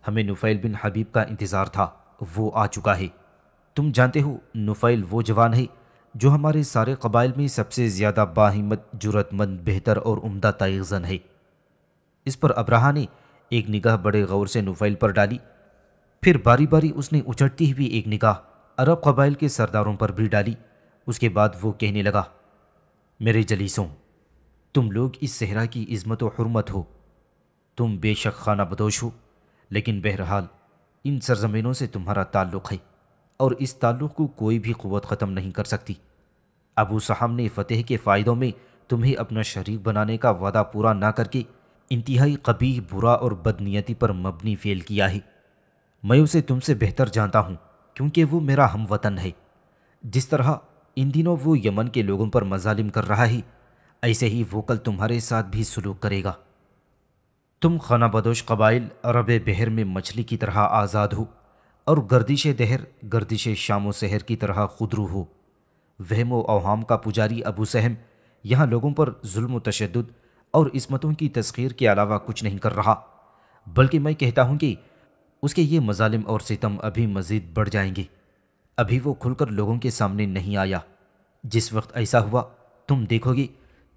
हमें नुफ़ैल बिन हबीब का इंतज़ार था वो आ चुका है तुम जानते हो नुफ़ैल वो जवान है जो हमारे सारे कबाइल में सबसे ज़्यादा बाहिमत जरूरतमंद बेहतर और उम्दा तयजन है इस पर अब्राहा ने एक निगाह बड़े गौर से नुफ़ैल पर डाली फिर बारी बारी उसने उचटती हुई एक निगाह अरब कबाइल के सरदारों पर भी डाली उसके बाद वो कहने लगा मेरे जलीसों तुम लोग इस सेहरा की इज़्मत और हरमत हो तुम बेशक खाना बदोश हो लेकिन बहरहाल इन सरजमीनों से तुम्हारा ताल्लुक़ है और इस ताल्लुक़ को कोई भी क़वत ख़त्म नहीं कर सकती अबू साहब ने फ़तेह के फ़ायदों में तुम्हें अपना शरीक बनाने का वादा पूरा ना करके इंतहाई कभी बुरा और बदनीयती पर मबनी फेल किया है मैं उसे तुमसे बेहतर जानता हूँ क्योंकि वो मेरा हम वतन है जिस तरह इन दिनों वो यमन के लोगों पर मजालिम कर रहा है ऐसे ही वो कल तुम्हारे साथ भी सलूक करेगा तुम खाना बदोश कबाइल अरब बहर में मछली की तरह आज़ाद हो और गर्दिश दहर गर्दिश शाम सहर की तरह खुदरू हो वहम अवहम का पुजारी अबू सहम यहाँ लोगों पर जुल्म तशद और इसमतों की तस्खीर के अलावा कुछ नहीं कर रहा बल्कि मैं कहता हूँ कि उसके ये मजालिम और सितम अभी मज़ीद बढ़ जाएंगे अभी वो खुलकर लोगों के सामने नहीं आया जिस वक्त ऐसा हुआ तुम देखोगे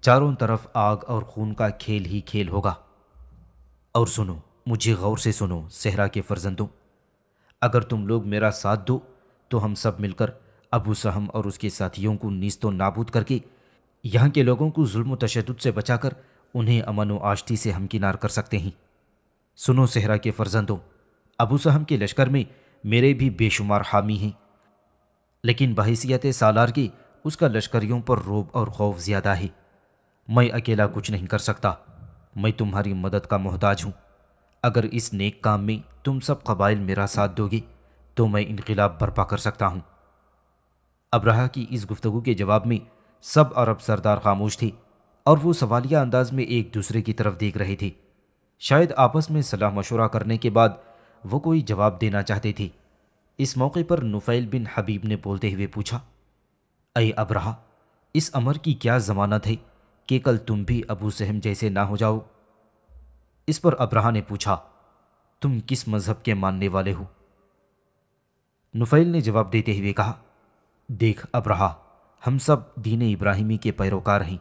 चारों तरफ आग और खून का खेल ही खेल होगा और सुनो मुझे गौर से सुनो सेहरा के फर्जंदों अगर तुम लोग मेरा साथ दो तो हम सब मिलकर अबू सहम और उसके साथियों को नीस्तो नाबूद करके यहाँ के लोगों को जुल्म तशद से बचाकर उन्हें अमन व आश्ती से हमकिनार कर सकते हैं सुनो सेहरा के फर्जंदों अबू सहम के लश्कर में मेरे भी बेशुमार हामी हैं लेकिन बहसीत सालार की उसका लश्करियों पर रोब और खौफ ज़्यादा है मैं अकेला कुछ नहीं कर सकता मैं तुम्हारी मदद का मोहताज हूँ अगर इस नेक काम में तुम सब कबाइल मेरा साथ दोगे तो मैं इनकलाब बर्पा कर सकता हूँ अब्रहा की इस गुफ्तु के जवाब में सब अरब सरदार खामोश थे और वो सवालिया अंदाज में एक दूसरे की तरफ देख रहे थे शायद आपस में सलाह मशवरा करने के बाद वो कोई जवाब देना चाहते थे इस मौके पर नुफ़ैल बिन हबीब ने बोलते हुए पूछा अय अब्रहा इस अमर की क्या ज़मानत है कि कल तुम भी अबू सहम जैसे ना हो जाओ इस पर अब्रहा ने पूछा तुम किस मज़हब के मानने वाले हो नुफैल ने जवाब देते हुए कहा देख अब्रहा हम सब दीन इब्राहिमी के पैरोकार हैं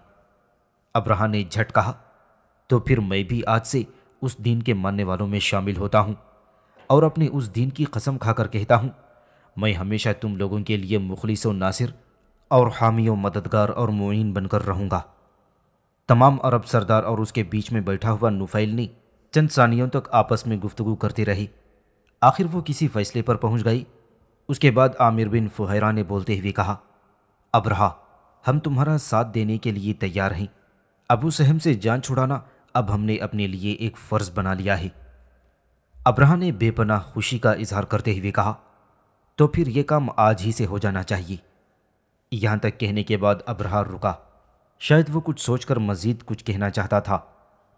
अब्रहा ने झट कहा तो फिर मैं भी आज से उस दीन के मानने वालों में शामिल होता हूँ और अपने उस दीन की कसम खाकर कहता हूँ मैं हमेशा तुम लोगों के लिए मुखलिस नासिर और हामी व मददगार और मुइन बनकर रहूँगा तमाम अरब सरदार और उसके बीच में बैठा हुआ ने चंद सानियों तक आपस में गुफ्तु करती रही आखिर वो किसी फैसले पर पहुंच गई उसके बाद आमिर बिन फुहरा ने बोलते हुए कहा अब रहा हम तुम्हारा साथ देने के लिए तैयार हैं अबू सहम से जान छुड़ाना अब हमने अपने लिए एक फ़र्ज़ बना लिया है अब्रहा ने बेपनाह खुशी का इजहार करते हुए कहा तो फिर यह काम आज ही से हो जाना चाहिए यहाँ तक कहने के बाद अब्रहा रुका शायद वो कुछ सोचकर मजीद कुछ कहना चाहता था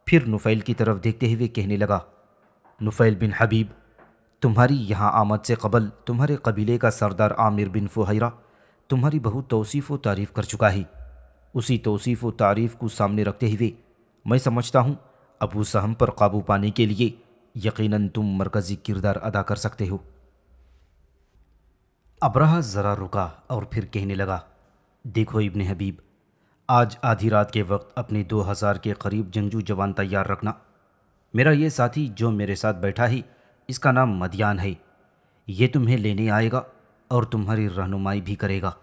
फिर नुफ़ैल की तरफ देखते हुए कहने लगा नुफ़ैल बिन हबीब तुम्हारी यहाँ आमद से कबल तुम्हारे कबीले का सरदार आमिर बिन फ़ुहरा तुम्हारी बहुत तोसीफ़ व तारीफ़ कर चुका है उसी तोसीफ़ व तारीफ़ को सामने रखते हुए मैं समझता हूँ अबू सहम पर काबू पाने के लिए यकीनन तुम मरकज़ी किरदार अदा कर सकते हो अब्राह ज़रा रुका और फिर कहने लगा देखो इबन हबीब आज आधी रात के वक्त अपने 2000 के करीब जंगजू जवान तैयार रखना मेरा ये साथी जो मेरे साथ बैठा ही इसका नाम मदियान है ये तुम्हें लेने आएगा और तुम्हारी रहनुमाई भी करेगा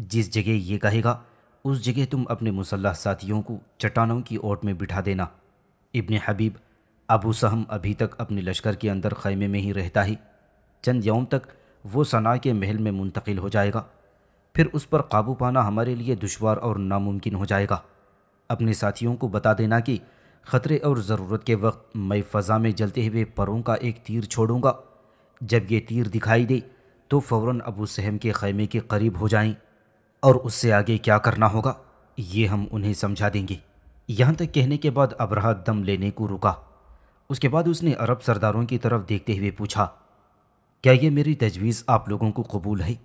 जिस जगह ये कहेगा उस जगह तुम अपने मुसल्ह साथियों को चट्टानों की ओट में बिठा देना इबन हबीब अबू सहम अभी तक अपने लश्कर के अंदर खैमे में ही रहता ही चंद यौम तक वो सना के महल में मुंतकिल हो जाएगा फिर उस पर काबू पाना हमारे लिए दुशवार और नामुमकिन हो जाएगा अपने साथियों को बता देना कि ख़तरे और ज़रूरत के वक्त मैं फ़ज़ा में जलते हुए परों का एक तीर छोड़ूंगा जब ये तीर दिखाई दे तो फ़ौर अबू सहम के खैमे के करीब हो जाएं और उससे आगे क्या करना होगा ये हम उन्हें समझा देंगे यहाँ तक कहने के बाद अबराह दम लेने को रुका उसके बाद उसने अरब सरदारों की तरफ देखते हुए पूछा क्या ये मेरी तजवीज़ आप लोगों को कबूल है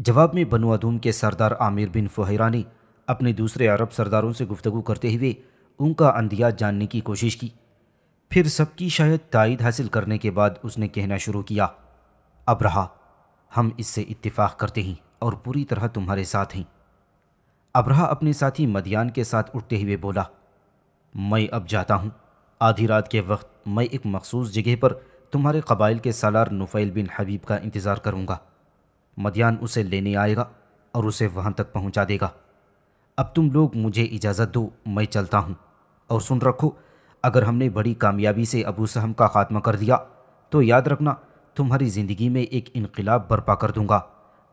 जवाब में बनु अदूम के सरदार आमिर बिन ने अपने दूसरे अरब सरदारों से गुफ्तु करते हुए उनका अंदियाज जानने की कोशिश की फिर सबकी शायद तायद हासिल करने के बाद उसने कहना शुरू किया अब रहा हम इससे इतफाक़ करते हैं और पूरी तरह तुम्हारे साथ हैं अबरहा अपने साथी मदियान के साथ उठते हुए बोला मैं अब जाता हूँ आधी रात के वक्त मैं एक मखसूस जगह पर तुम्हारे कबाइल के सालार नुफ़ैल बिन हबीब का इंतज़ार करूँगा मदियान उसे लेने आएगा और उसे वहाँ तक पहुँचा देगा अब तुम लोग मुझे इजाज़त दो मैं चलता हूँ और सुन रखो अगर हमने बड़ी कामयाबी से अबू सहम का ख़ात्मा कर दिया तो याद रखना तुम्हारी ज़िंदगी में एक इनकलाब बर्पा कर दूँगा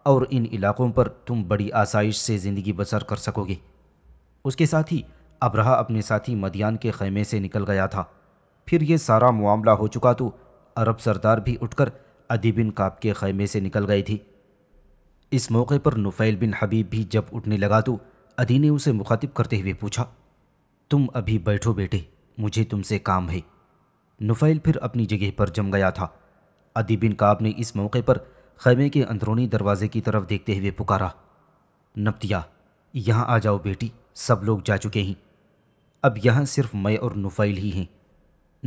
और इन इलाक़ों पर तुम बड़ी आसाइश से ज़िंदगी बसर कर सकोगे उसके साथ ही अबरहा अपने साथी मदियान के खैमे से निकल गया था फिर ये सारा मामला हो चुका तो अरब सरदार भी उठकर अदीबिन काब के खैमे से निकल गई थी इस मौके पर नुफैल बिन हबीब भी जब उठने लगा तो अदी ने उसे मुखातिब करते हुए पूछा तुम अभी बैठो बेटे मुझे तुमसे काम है नुफैल फिर अपनी जगह पर जम गया था अदी बिन काब ने इस मौके पर खैमे के अंदरूनी दरवाजे की तरफ देखते हुए पुकारा नपतिया यहाँ आ जाओ बेटी सब लोग जा चुके हैं अब यहाँ सिर्फ मैं और नुफैल ही हैं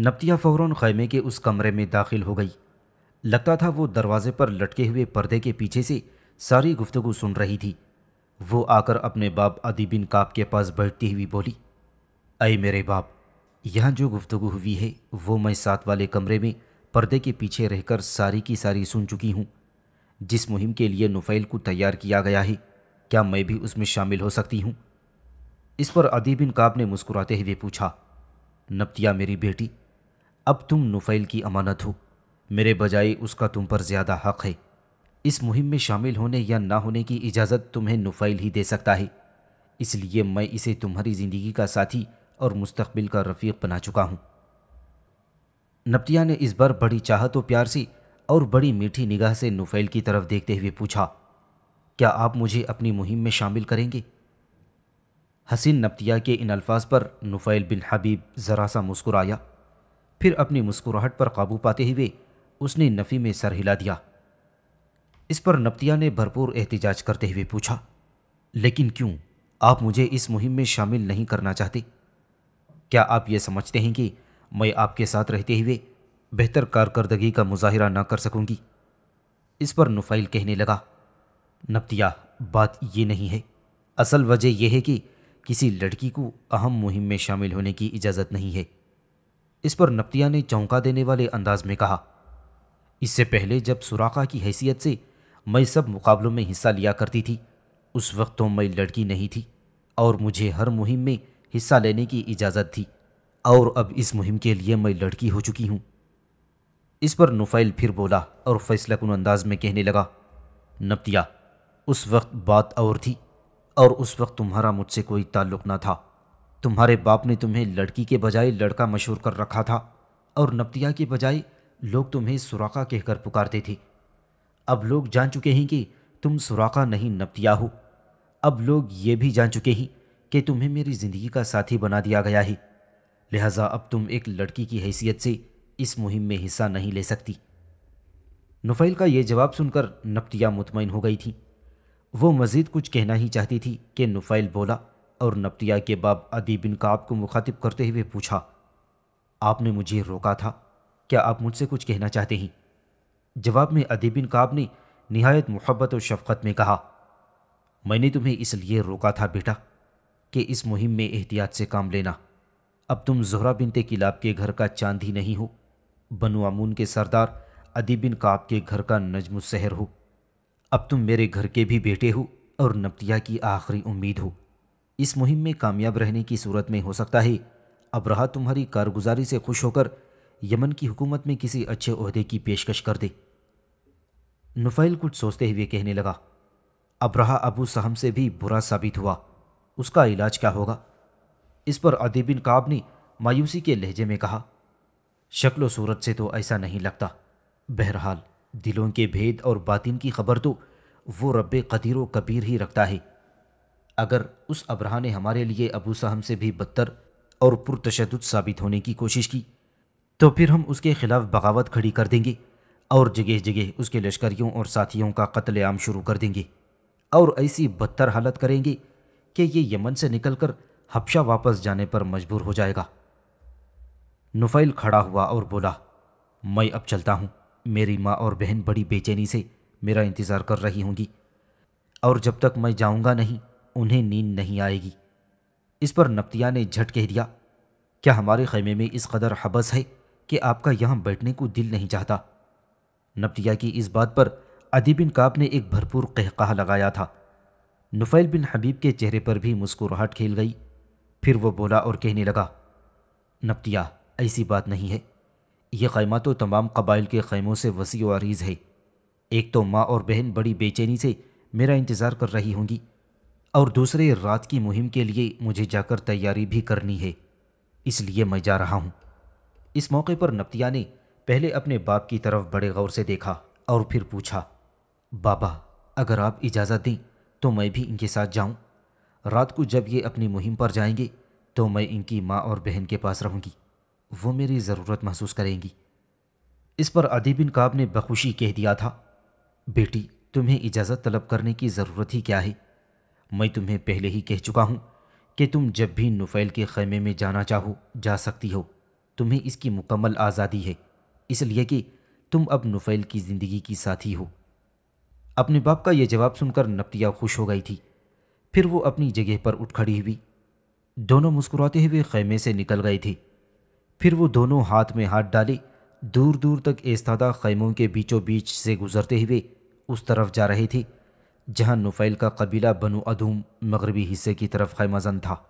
नपतिया फ़ौर खैमे के उस कमरे में दाखिल हो गई लगता था वो दरवाजे पर लटके हुए पर्दे के पीछे से सारी गुफ्तगु सुन रही थी वो आकर अपने बाप अदी बिन काब के पास बैठती हुई बोली अय मेरे बाप यहाँ जो गुफ्तगु हुई है वो मैं साथ वाले कमरे में पर्दे के पीछे रहकर सारी की सारी सुन चुकी हूँ जिस मुहिम के लिए नुफ़ैल को तैयार किया गया है क्या मैं भी उसमें शामिल हो सकती हूँ इस पर अदी बिन काब ने मुस्कुराते हुए पूछा नपतिया मेरी बेटी अब तुम नुफ़ैल की अमानत हो मेरे बजाय उसका तुम पर ज़्यादा हक़ है इस मुहिम में शामिल होने या ना होने की इजाज़त तुम्हें नुफाइल ही दे सकता है इसलिए मैं इसे तुम्हारी ज़िंदगी का साथी और मुस्तबिल का रफ़ीक बना चुका हूँ नपतिया ने इस बार बड़ी चाहत व प्यार से और बड़ी मीठी निगाह से नुफैल की तरफ देखते हुए पूछा क्या आप मुझे अपनी मुहिम में शामिल करेंगे हसीन नपतिया के इन अल्फाज पर नुफैल बिन हबीब ज़रा सा मुस्कुराया फिर अपनी मुस्कुराहट पर काबू पाते हुए उसने नफ़ी में सर हिला दिया इस पर नप्तिया ने भरपूर एहतजाज करते हुए पूछा लेकिन क्यों आप मुझे इस मुहिम में शामिल नहीं करना चाहते क्या आप ये समझते हैं कि मैं आपके साथ रहते हुए बेहतर कारकर्दगी का मुजाहरा ना कर सकूंगी इस पर नुफाइल कहने लगा नप्तिया बात ये नहीं है असल वजह यह है कि किसी लड़की को अहम मुहिम में शामिल होने की इजाज़त नहीं है इस पर नप्तिया ने चौंका देने वाले अंदाज में कहा इससे पहले जब सुराखा की हैसियत से मैं सब मुकाबलों में हिस्सा लिया करती थी उस वक्त तो मैं लड़की नहीं थी और मुझे हर मुहिम में हिस्सा लेने की इजाज़त थी और अब इस मुहिम के लिए मैं लड़की हो चुकी हूँ इस पर नुफैल फिर बोला और फैसला कन अंदाज में कहने लगा नपतिया उस वक्त बात और थी और उस वक्त तुम्हारा मुझसे कोई ताल्लुक ना था तुम्हारे बाप ने तुम्हें लड़की के बजाय लड़का मशहूर कर रखा था और नपतिया के बजाय लोग तुम्हें सुराखा कहकर पुकारते थे अब लोग जान चुके हैं कि तुम सुराखा नहीं नपतिया हो अब लोग ये भी जान चुके हैं कि तुम्हें मेरी ज़िंदगी का साथी बना दिया गया है लिहाजा अब तुम एक लड़की की हैसियत से इस मुहिम में हिस्सा नहीं ले सकती नुफैल का यह जवाब सुनकर नपतिया मुतमिन हो गई थी वो मज़ीद कुछ कहना ही चाहती थी कि नुफैल बोला और नपतिया के बाप अदी बिन काब को मुखातिब करते हुए पूछा आपने मुझे रोका था क्या आप मुझसे कुछ कहना चाहते हैं जवाब में अदीबिन काब ने नहायत मोहब्बत और शफकत में कहा मैंने तुम्हें इसलिए रोका था बेटा कि इस मुहिम में एहतियात से काम लेना अब तुम जोहरा बिनते किलाब के घर का चांद ही नहीं हो बनु आमून के सरदार अदी बिन काब के घर का नजम सहर हो अब तुम मेरे घर के भी बेटे हो और नबतिया की आखिरी उम्मीद हो इस मुहिम में कामयाब रहने की सूरत में हो सकता है अब रहा तुम्हारी कारगुजारी से खुश होकर यमन की हुकूमत में किसी अच्छे अहदे की पेशकश कर दे नुफैल कुछ सोचते हुए कहने लगा अब्रहा अबू सहम से भी बुरा साबित हुआ उसका इलाज क्या होगा इस पर अदीबिन काब ने मायूसी के लहजे में कहा शक्ल सूरत से तो ऐसा नहीं लगता बहरहाल दिलों के भेद और बातिन की खबर तो वो रब कदीर कबीर ही रखता है अगर उस अब्राह ने हमारे लिए अबू साहम से भी बदतर और पुरतशद साबित होने की कोशिश की तो फिर हम उसके खिलाफ बगावत खड़ी कर देंगे और जगह जगह उसके लश्करियों और साथियों का कत्लेआम शुरू कर देंगे और ऐसी बदतर हालत करेंगे कि ये यमन से निकलकर हबशा वापस जाने पर मजबूर हो जाएगा नुफैल खड़ा हुआ और बोला मैं अब चलता हूँ मेरी माँ और बहन बड़ी बेचैनी से मेरा इंतज़ार कर रही होंगी और जब तक मैं जाऊँगा नहीं उन्हें नींद नहीं आएगी इस पर नप्तिया ने झट कह दिया क्या हमारे खेमे में इस कदर हबस है कि आपका यहाँ बैठने को दिल नहीं चाहता नबिया की इस बात पर अदी बिन काब ने एक भरपूर कहकाह लगाया था नुफैल बिन हबीब के चेहरे पर भी मुस्कुराहट खेल गई फिर वो बोला और कहने लगा नबतिया ऐसी बात नहीं है ये खैमा तो तमाम कबाइल के खैमों से वसी व अरीज़ है एक तो माँ और बहन बड़ी बेचैनी से मेरा इंतज़ार कर रही होंगी और दूसरे रात की मुहिम के लिए मुझे जाकर तैयारी भी करनी है इसलिए मैं जा रहा हूँ इस मौके पर नपतिया ने पहले अपने बाप की तरफ बड़े गौर से देखा और फिर पूछा बाबा अगर आप इजाज़त दें तो मैं भी इनके साथ जाऊं। रात को जब ये अपनी मुहिम पर जाएंगे तो मैं इनकी माँ और बहन के पास रहूँगी वो मेरी ज़रूरत महसूस करेंगी इस पर अदी बिन काब ने बखुशी कह दिया था बेटी तुम्हें इजाज़त तलब करने की ज़रूरत ही क्या है मैं तुम्हें पहले ही कह चुका हूँ कि तुम जब भी नुफैल के ख़ैमे में जाना चाहो जा सकती हो तुम्हें इसकी मुकम्मल आज़ादी है इसलिए कि तुम अब नुफैल की ज़िंदगी की साथी हो अपने बाप का यह जवाब सुनकर नपतिया खुश हो गई थी फिर वो अपनी जगह पर उठ खड़ी हुई दोनों मुस्कुराते हुए खैमे से निकल गई थी फिर वो दोनों हाथ में हाथ डाले दूर दूर तक एस्तादा खैमों के बीचों बीच से गुजरते हुए उस तरफ जा रही थी जहाँ नुफैल का कबीला बनु अधूम मगरबी हिस्से की तरफ खैमाजन था